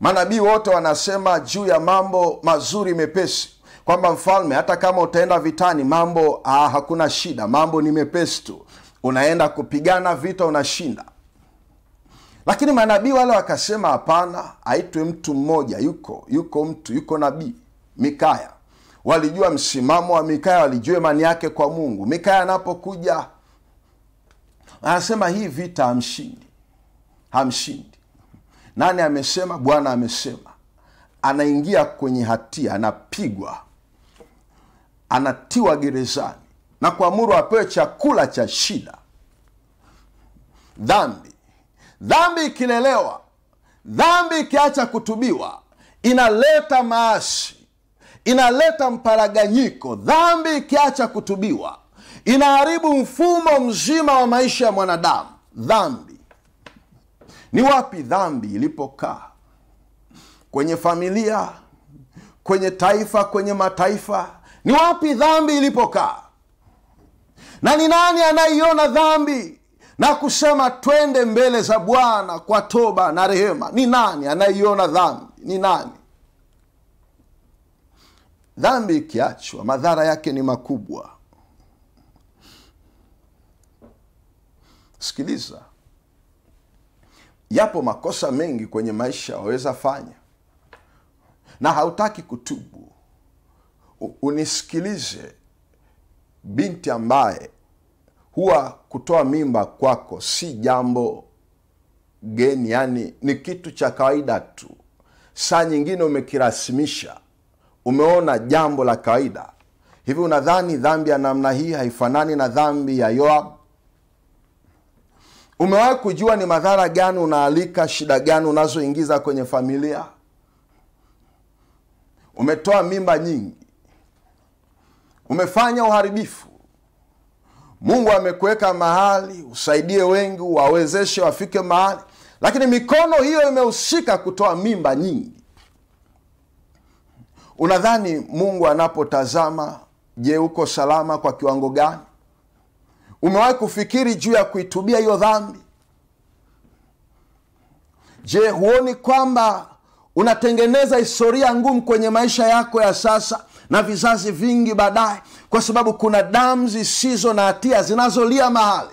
Manabii wote wanasema juu ya mambo mazuri mepesi, kwamba mfalme, hata kama utaenda vitani, mambo ah, hakuna shida, mambo ni mepesi tu, unaenda kupigana vita, unashinda. Lakini manabii wale wakasema, hapana, aitwe mtu mmoja, yuko yuko mtu, yuko nabii Mikaya walijua msimamo wa Mikaya, walijua imani yake kwa Mungu. Mikaya anapokuja anasema hii vita hamshindi, hamshindi. Nani amesema? Bwana amesema. Anaingia kwenye hatia, anapigwa, anatiwa gerezani na kuamuru apewe chakula cha shida. Dhambi, dhambi ikilelewa, dhambi ikiacha kutubiwa, inaleta maasi inaleta mparaganyiko. Dhambi ikiacha kutubiwa, inaharibu mfumo mzima wa maisha ya mwanadamu. Dhambi ni wapi dhambi ilipokaa? Kwenye familia, kwenye taifa, kwenye mataifa, ni wapi dhambi ilipokaa? Na ni nani anaiona dhambi na kusema twende mbele za Bwana kwa toba na rehema? Ni nani anaiona dhambi? Ni nani? Dhambi ikiachwa, madhara yake ni makubwa. Sikiliza, yapo makosa mengi kwenye maisha waweza fanya na hautaki kutubu. Unisikilize binti, ambaye huwa kutoa mimba kwako si jambo geni, yani ni kitu cha kawaida tu. Saa nyingine umekirasimisha umeona jambo la kawaida hivi. Unadhani dhambi ya namna hii haifanani na dhambi ya Yoab? Umewahi kujua ni madhara gani unaalika, shida gani unazoingiza kwenye familia? Umetoa mimba nyingi, umefanya uharibifu. Mungu amekuweka mahali, usaidie wengi, wawezeshe wafike mahali, lakini mikono hiyo imehusika kutoa mimba nyingi Unadhani Mungu anapotazama, je, uko salama kwa kiwango gani? Umewahi kufikiri juu ya kuitubia hiyo dhambi? Je, huoni kwamba unatengeneza historia ngumu kwenye maisha yako ya sasa na vizazi vingi baadaye, kwa sababu kuna damu zisizo na hatia zinazolia mahali.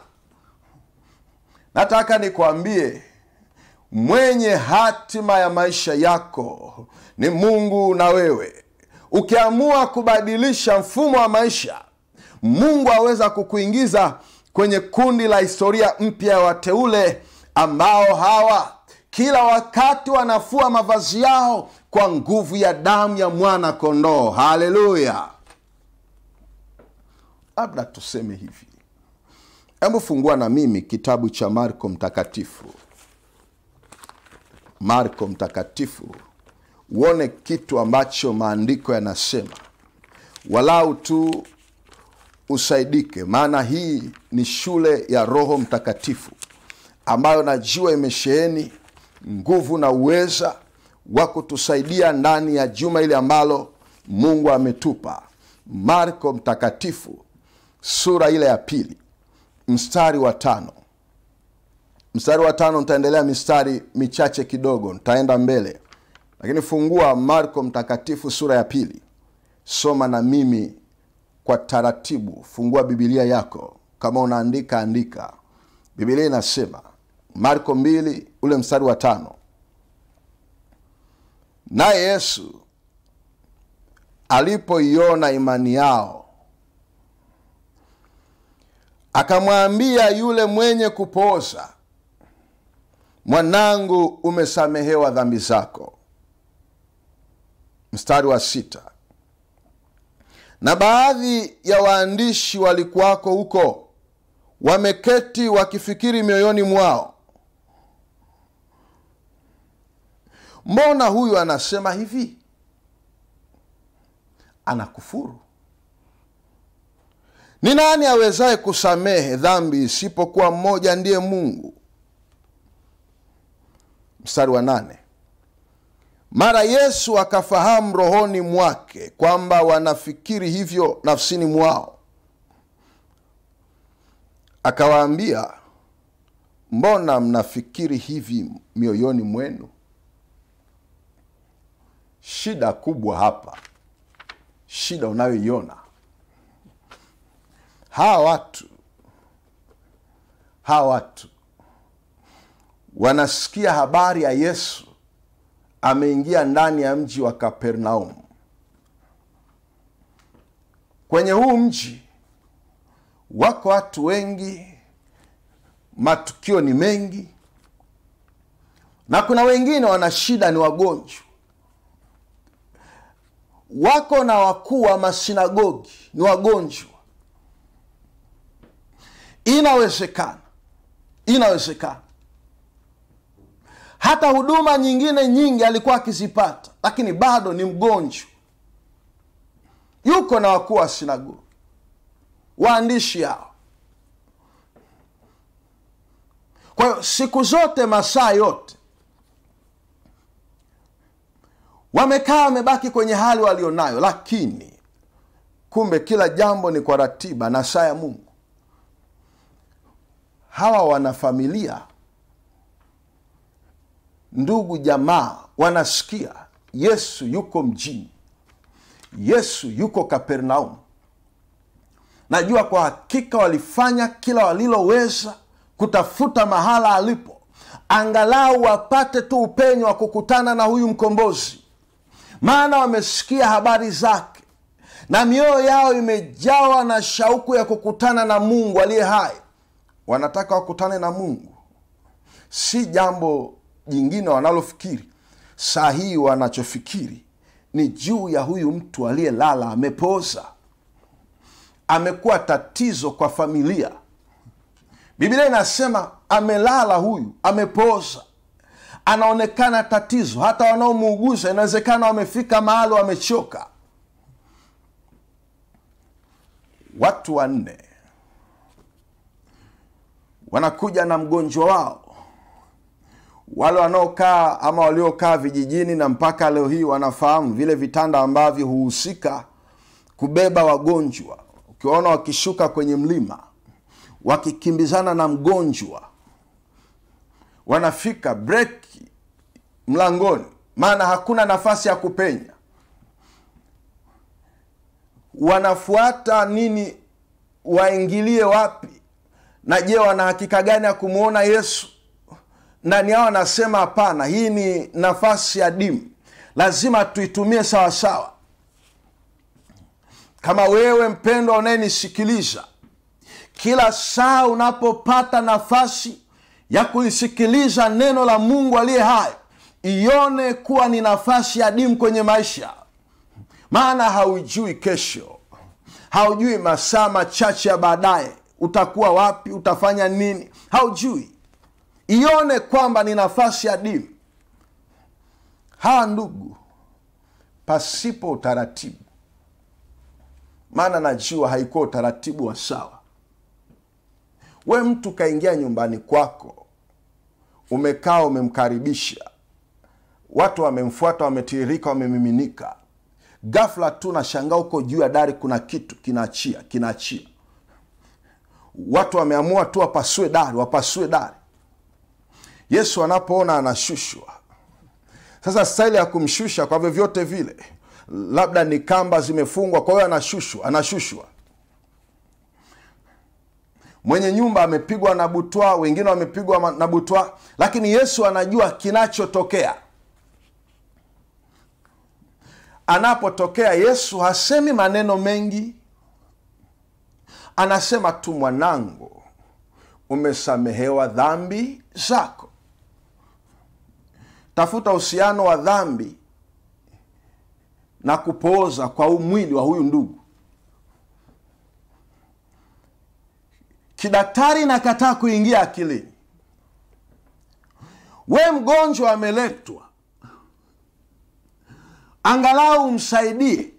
Nataka nikwambie mwenye hatima ya maisha yako ni Mungu na wewe. Ukiamua kubadilisha mfumo wa maisha, Mungu aweza kukuingiza kwenye kundi la historia mpya ya wateule ambao hawa kila wakati wanafua mavazi yao kwa nguvu ya damu ya mwana kondoo. Haleluya! Labda tuseme hivi, hebu fungua na mimi kitabu cha Marko Mtakatifu, Marko Mtakatifu uone kitu ambacho maandiko yanasema, walau tu usaidike, maana hii ni shule ya Roho Mtakatifu ambayo najua imesheheni nguvu na uweza wa kutusaidia ndani ya juma ile ambalo Mungu ametupa. Marko Mtakatifu sura ile ya pili mstari wa tano mstari wa tano ntaendelea mistari michache kidogo, ntaenda mbele. Lakini fungua Marko Mtakatifu sura ya pili, soma na mimi kwa taratibu. Fungua Bibilia yako, kama unaandika andika. Bibilia inasema Marko mbili ule mstari wa tano, naye Yesu alipoiona imani yao akamwambia yule mwenye kupooza, mwanangu, umesamehewa dhambi zako mstari wa sita na baadhi ya waandishi walikuwako huko wameketi wakifikiri mioyoni mwao mbona huyu anasema hivi anakufuru ni nani awezaye kusamehe dhambi isipokuwa mmoja ndiye mungu mstari wa nane mara Yesu akafahamu rohoni mwake kwamba wanafikiri hivyo nafsini mwao, akawaambia, mbona mnafikiri hivi mioyoni mwenu? Shida kubwa hapa, shida unayoiona, hawa watu hawa watu wanasikia habari ya Yesu ameingia ndani ya mji wa Kapernaum. Kwenye huu mji wako watu wengi, matukio ni mengi, na kuna wengine wana shida, ni wagonjwa. Wako na wakuu wa masinagogi, ni wagonjwa. Inawezekana, inawezekana hata huduma nyingine nyingi alikuwa akizipata, lakini bado ni mgonjwa. Yuko na wakuu wa sinagogi, waandishi hao. Kwa hiyo siku zote, masaa yote wamekaa wamebaki kwenye hali walionayo, lakini kumbe kila jambo ni kwa ratiba na saa ya Mungu. Hawa wana familia ndugu jamaa wanasikia Yesu yuko mjini, Yesu yuko Kapernaum. Najua kwa hakika walifanya kila waliloweza kutafuta mahala alipo, angalau wapate tu upenyo wa kukutana na huyu mkombozi, maana wamesikia habari zake na mioyo yao imejawa na shauku ya kukutana na Mungu aliye hai. Wanataka wakutane na Mungu, si jambo jingine wanalofikiri sahihi hii wanachofikiri ni juu ya huyu mtu aliyelala amepooza amekuwa tatizo kwa familia biblia inasema amelala huyu amepooza anaonekana tatizo hata wanaomuuguza inawezekana wamefika mahali wamechoka watu wanne wanakuja na mgonjwa wao wale wanaokaa ama waliokaa vijijini na mpaka leo hii wanafahamu vile vitanda ambavyo huhusika kubeba wagonjwa, ukiwaona wakishuka kwenye mlima wakikimbizana na mgonjwa, wanafika breki mlangoni, maana hakuna nafasi ya kupenya. Wanafuata nini? Waingilie wapi? Na je, wanahakika gani ya kumwona Yesu? ndani yao anasema hapana, hii ni nafasi ya dimu, lazima tuitumie sawasawa. Kama wewe mpendwa unayenisikiliza, kila saa unapopata nafasi ya kulisikiliza neno la Mungu aliye hayo ione kuwa ni nafasi ya dimu kwenye maisha, maana haujui kesho, haujui masaa machache ya baadaye utakuwa wapi, utafanya nini, haujui ione kwamba ni nafasi ya dini hawa ndugu pasipo utaratibu maana najua haikuwa utaratibu wa sawa we mtu kaingia nyumbani kwako umekaa umemkaribisha watu wamemfuata wametiririka wamemiminika gafla tu nashangaa huko juu ya dari kuna kitu kinaachia kinaachia watu wameamua tu wapasue dari wapasue dari Yesu anapoona anashushwa, sasa staili ya kumshusha kwa vyovyote vile, labda ni kamba zimefungwa, kwa hiyo anashushwa, anashushwa mwenye nyumba amepigwa na butwa, wengine wamepigwa na butwa, lakini Yesu anajua kinachotokea. Anapotokea Yesu hasemi maneno mengi, anasema tu, mwanangu, umesamehewa dhambi zako tafuta uhusiano wa dhambi na kupooza kwa umwili wa huyu ndugu. Kidaktari nakataa kuingia akilini. We mgonjwa ameletwa, angalau umsaidie.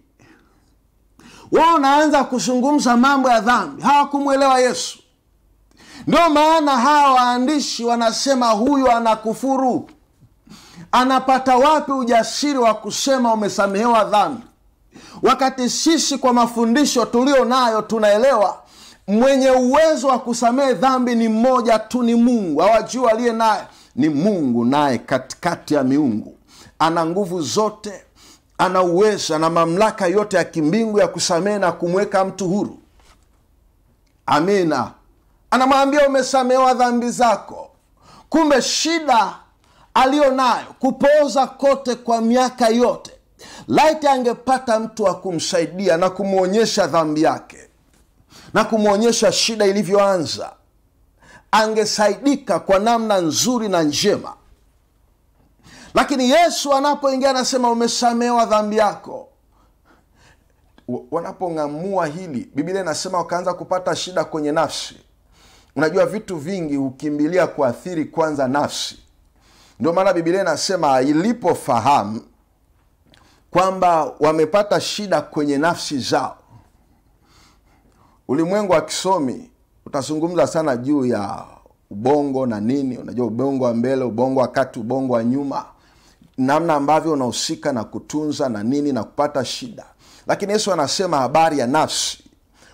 we unaanza kuzungumza mambo ya dhambi, hawakumwelewa Yesu. Ndio maana hawa waandishi wanasema huyu anakufuru anapata wapi ujasiri wa kusema umesamehewa dhambi, wakati sisi kwa mafundisho tulio nayo tunaelewa mwenye uwezo wa kusamehe dhambi ni mmoja tu, ni Mungu. awajuu aliye naye ni Mungu, naye katikati ya miungu ana nguvu zote, ana uwezo na mamlaka yote ya kimbingu ya kusamehe na kumweka mtu huru. Amina. Anamwambia umesamehewa dhambi zako. Kumbe shida aliyonayo kupooza kote kwa miaka yote laiti angepata mtu wa kumsaidia na kumwonyesha dhambi yake na kumwonyesha shida ilivyoanza angesaidika kwa namna nzuri na njema lakini yesu anapoingia anasema umesamewa dhambi yako wanapong'amua hili biblia inasema wakaanza kupata shida kwenye nafsi unajua vitu vingi hukimbilia kuathiri kwanza nafsi ndio maana bibilia inasema ilipofahamu kwamba wamepata shida kwenye nafsi zao. Ulimwengu wa kisomi utazungumza sana juu ya ubongo na nini, unajua ubongo wa mbele, ubongo wa kati, ubongo wa nyuma, namna ambavyo unahusika na kutunza na nini na kupata shida. Lakini Yesu anasema habari ya nafsi,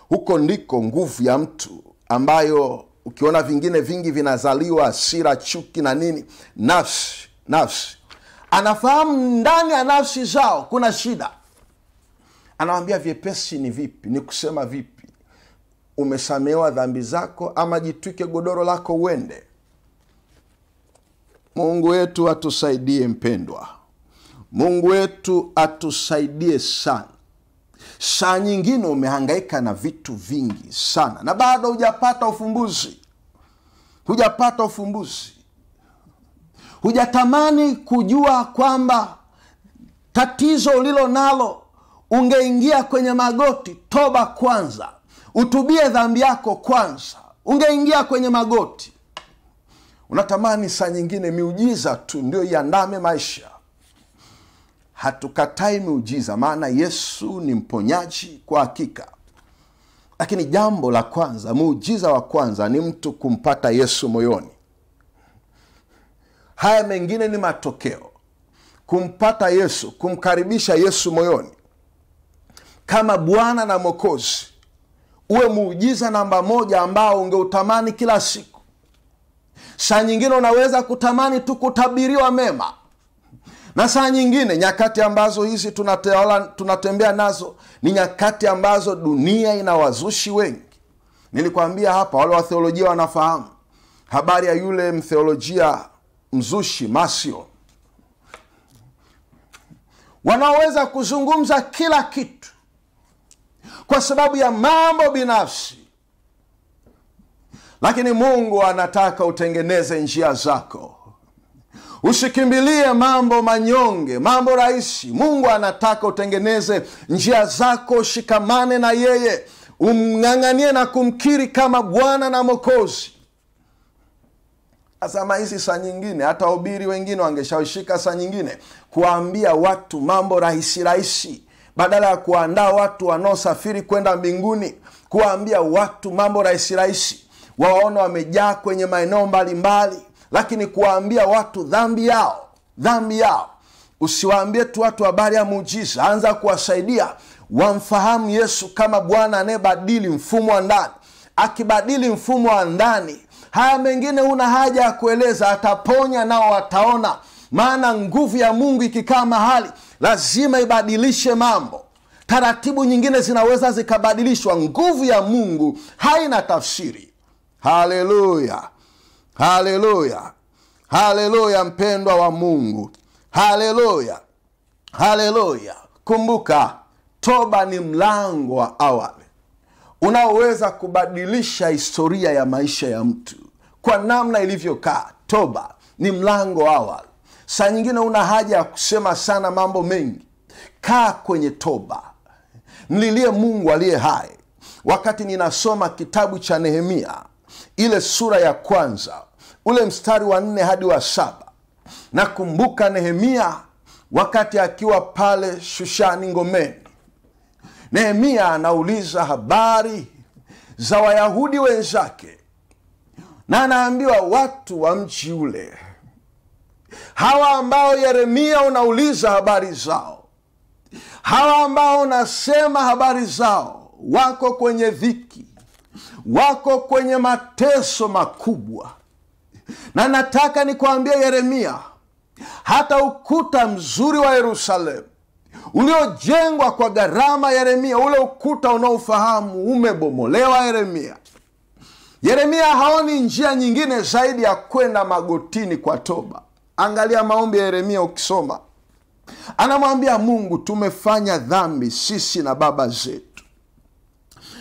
huko ndiko nguvu ya mtu ambayo ukiona vingine vingi vinazaliwa sira chuki na nini nafsi nafsi anafahamu ndani ya nafsi zao kuna shida anawambia vyepesi ni vipi ni kusema vipi umesamehewa dhambi zako ama jitwike godoro lako uende mungu wetu atusaidie mpendwa mungu wetu atusaidie sana saa nyingine umehangaika na vitu vingi sana na bado hujapata ufumbuzi, hujapata ufumbuzi, hujatamani kujua kwamba tatizo ulilo nalo ungeingia kwenye magoti, toba kwanza, utubie dhambi yako kwanza, ungeingia kwenye magoti. Unatamani saa nyingine miujiza tu ndio iandame maisha hatukatai miujiza, maana Yesu ni mponyaji kwa hakika. Lakini jambo la kwanza, muujiza wa kwanza ni mtu kumpata Yesu moyoni. Haya mengine ni matokeo. Kumpata Yesu, kumkaribisha Yesu moyoni kama Bwana na mokozi uwe muujiza namba moja ambao ungeutamani kila siku. Saa nyingine unaweza kutamani tu kutabiriwa mema na saa nyingine nyakati ambazo hizi tunatawala, tunatembea nazo ni nyakati ambazo dunia ina wazushi wengi. Nilikwambia hapa, wale watheolojia wanafahamu habari ya yule mtheolojia mzushi Masio, wanaoweza kuzungumza kila kitu kwa sababu ya mambo binafsi, lakini Mungu anataka utengeneze njia zako usikimbilie mambo manyonge, mambo rahisi. Mungu anataka utengeneze njia zako, shikamane na yeye, umng'ang'anie na kumkiri kama Bwana na mokozi asama hizi saa nyingine hata ubiri wengine wangeshawishika saa nyingine kuwaambia watu mambo rahisi rahisi, badala ya kuandaa watu wanaosafiri kwenda mbinguni, kuwaambia watu mambo rahisi rahisi, waona wamejaa kwenye maeneo mbalimbali lakini kuwaambia watu dhambi yao dhambi yao usiwaambie tu watu habari ya muujiza anza kuwasaidia wamfahamu yesu kama bwana anayebadili mfumo wa ndani akibadili mfumo wa ndani haya mengine huna haja ya kueleza ataponya nao wataona maana nguvu ya mungu ikikaa mahali lazima ibadilishe mambo taratibu nyingine zinaweza zikabadilishwa nguvu ya mungu haina tafsiri haleluya haleluya haleluya mpendwa wa mungu haleluya haleluya kumbuka toba ni mlango wa awali unaoweza kubadilisha historia ya maisha ya mtu kwa namna ilivyokaa toba ni mlango wa awali saa nyingine una haja ya kusema sana mambo mengi kaa kwenye toba mlilie mungu aliye hai wakati ninasoma kitabu cha nehemia ile sura ya kwanza ule mstari wa nne hadi wa saba nakumbuka nehemia wakati akiwa pale shushani ngomeni nehemia anauliza habari za wayahudi wenzake na anaambiwa watu wa mji ule hawa ambao yeremia unauliza habari zao hawa ambao unasema habari zao wako kwenye dhiki wako kwenye mateso makubwa na nataka kuambia Yeremia, hata ukuta mzuri wa Yerusalemu uliojengwa kwa gharama, Yeremia, ule ukuta unaofahamu umebomolewa. Yeremia, Yeremia haoni njia nyingine zaidi ya kwenda magotini kwa toba. Angalia maombi ya Yeremia ukisoma, anamwambia Mungu, tumefanya dhambi sisi na baba zetu.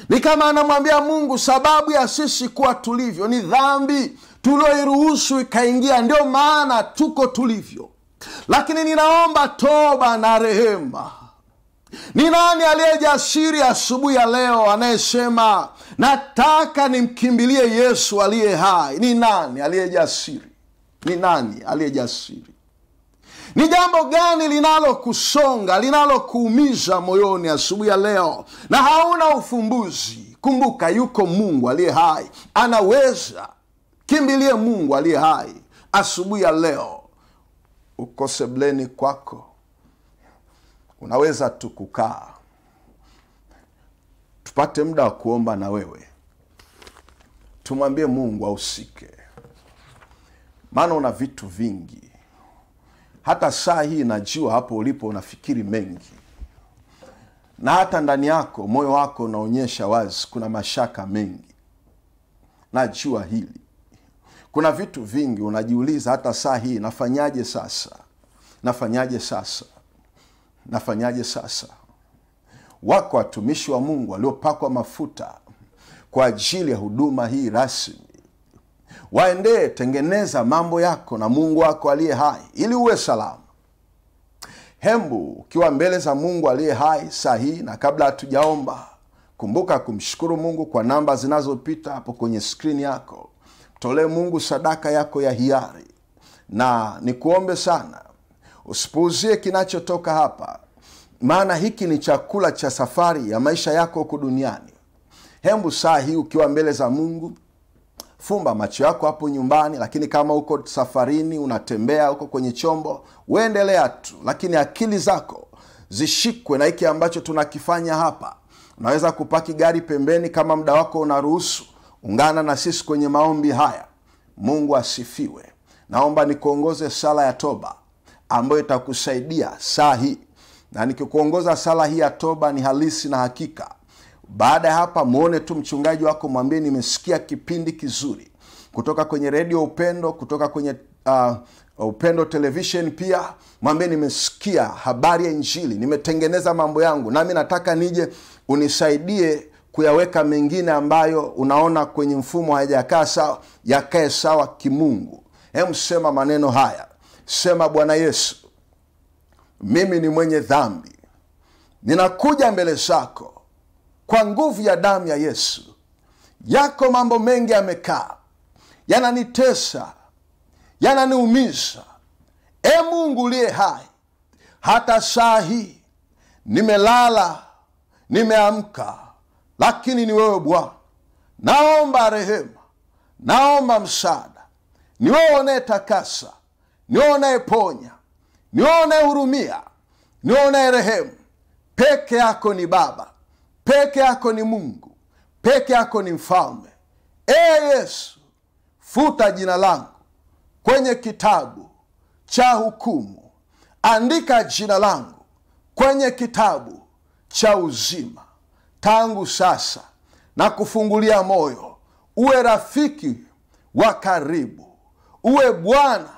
Ni kama anamwambia Mungu, sababu ya sisi kuwa tulivyo ni dhambi tulioiruhusu ikaingia ndio maana tuko tulivyo lakini ninaomba toba na rehema ni nani aliyejasiri asubuhi ya leo anayesema nataka nimkimbilie yesu aliye hai ni nani aliyejasiri ni nani aliyejasiri ni jambo gani linalokusonga linalokuumiza moyoni asubuhi ya leo na hauna ufumbuzi kumbuka yuko mungu aliye hai anaweza Kimbilie Mungu aliye hai asubuhi ya leo. Uko sebleni kwako, unaweza tu kukaa tupate muda wa kuomba na wewe, tumwambie Mungu ahusike, maana una vitu vingi. Hata saa hii najua hapo ulipo unafikiri mengi, na hata ndani yako moyo wako unaonyesha wazi kuna mashaka mengi, najua hili kuna vitu vingi unajiuliza hata saa hii, nafanyaje sasa? Nafanyaje sasa? Nafanyaje sasa? Wako watumishi wa Mungu waliopakwa mafuta kwa ajili ya huduma hii rasmi. Waendee, tengeneza mambo yako na Mungu wako aliye hai ili uwe salama. Hembu ukiwa mbele za Mungu aliye hai saa hii, na kabla hatujaomba, kumbuka kumshukuru Mungu kwa namba zinazopita hapo kwenye skrini yako tolee Mungu sadaka yako ya hiari, na nikuombe sana usipuuzie kinachotoka hapa, maana hiki ni chakula cha safari ya maisha yako huku duniani. Hembu saa hii ukiwa mbele za Mungu, fumba macho yako hapo nyumbani, lakini kama uko safarini, unatembea huko kwenye chombo, uendelea tu, lakini akili zako zishikwe na hiki ambacho tunakifanya hapa. Unaweza kupaki gari pembeni kama muda wako unaruhusu Ungana na sisi kwenye maombi haya. Mungu asifiwe. Naomba nikuongoze sala ya toba ambayo itakusaidia saa hii, na nikikuongoza sala hii ya toba ni halisi na hakika. Baada ya hapa, mwone tu mchungaji wako, mwambie nimesikia kipindi kizuri kutoka kwenye redio Upendo, kutoka kwenye uh, Upendo televishen Pia mwambie nimesikia habari ya Injili, nimetengeneza mambo yangu, nami nataka nije unisaidie kuyaweka mengine ambayo unaona kwenye mfumo hayajakaa sawa yakae sawa kimungu hem sema maneno haya sema bwana yesu mimi ni mwenye dhambi ninakuja mbele zako kwa nguvu ya damu ya yesu yako mambo mengi yamekaa yananitesa yananiumiza e mungu uliye hai hata saa hii nimelala nimeamka lakini ni wewe Bwana. Naomba rehema, naomba msaada. Ni wewe unayetakasa, ni wewe unayeponya, ni wewe unayehurumia, ni wewe unayerehemu. Peke yako ni Baba, peke yako ni Mungu, peke yako ni Mfalme. Ee Yesu, futa jina langu kwenye kitabu cha hukumu, andika jina langu kwenye kitabu cha uzima tangu sasa na kufungulia moyo, uwe rafiki wa karibu, uwe Bwana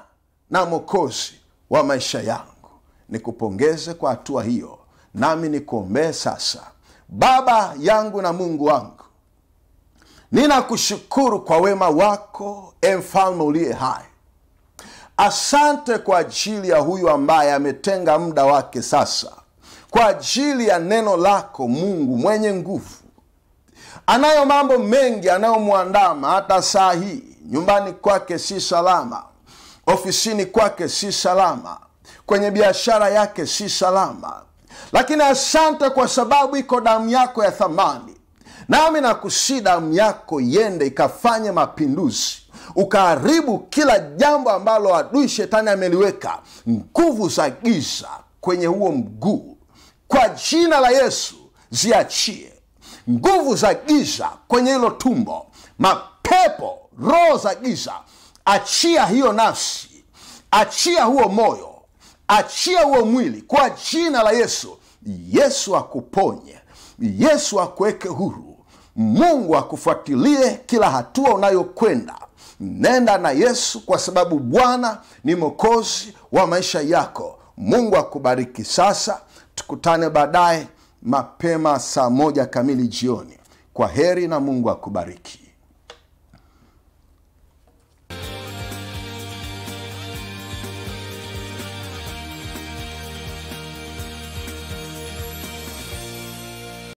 na Mwokozi wa maisha yangu. Nikupongeze kwa hatua hiyo, nami nikuombee sasa. Baba yangu na Mungu wangu, ninakushukuru kwa wema wako, e mfalme uliye hai. Asante kwa ajili ya huyu ambaye ametenga muda wake sasa kwa ajili ya neno lako Mungu mwenye nguvu. Anayo mambo mengi anayomwandama, hata saa hii nyumbani kwake si salama, ofisini kwake si salama, kwenye biashara yake si salama, lakini asante kwa sababu iko damu yako ya thamani. Nami nakusi damu yako iende ikafanye mapinduzi ukaharibu kila jambo ambalo adui shetani ameliweka, nguvu za giza kwenye huo mguu kwa jina la Yesu ziachie nguvu za giza kwenye hilo tumbo, mapepo, roho za giza, achia hiyo nafsi, achia huo moyo, achia huo mwili kwa jina la Yesu. Yesu akuponye, Yesu akuweke huru, Mungu akufuatilie kila hatua unayokwenda. Nenda na Yesu kwa sababu Bwana ni mwokozi wa maisha yako. Mungu akubariki sasa tukutane baadaye mapema saa moja kamili jioni. Kwa heri na Mungu akubariki.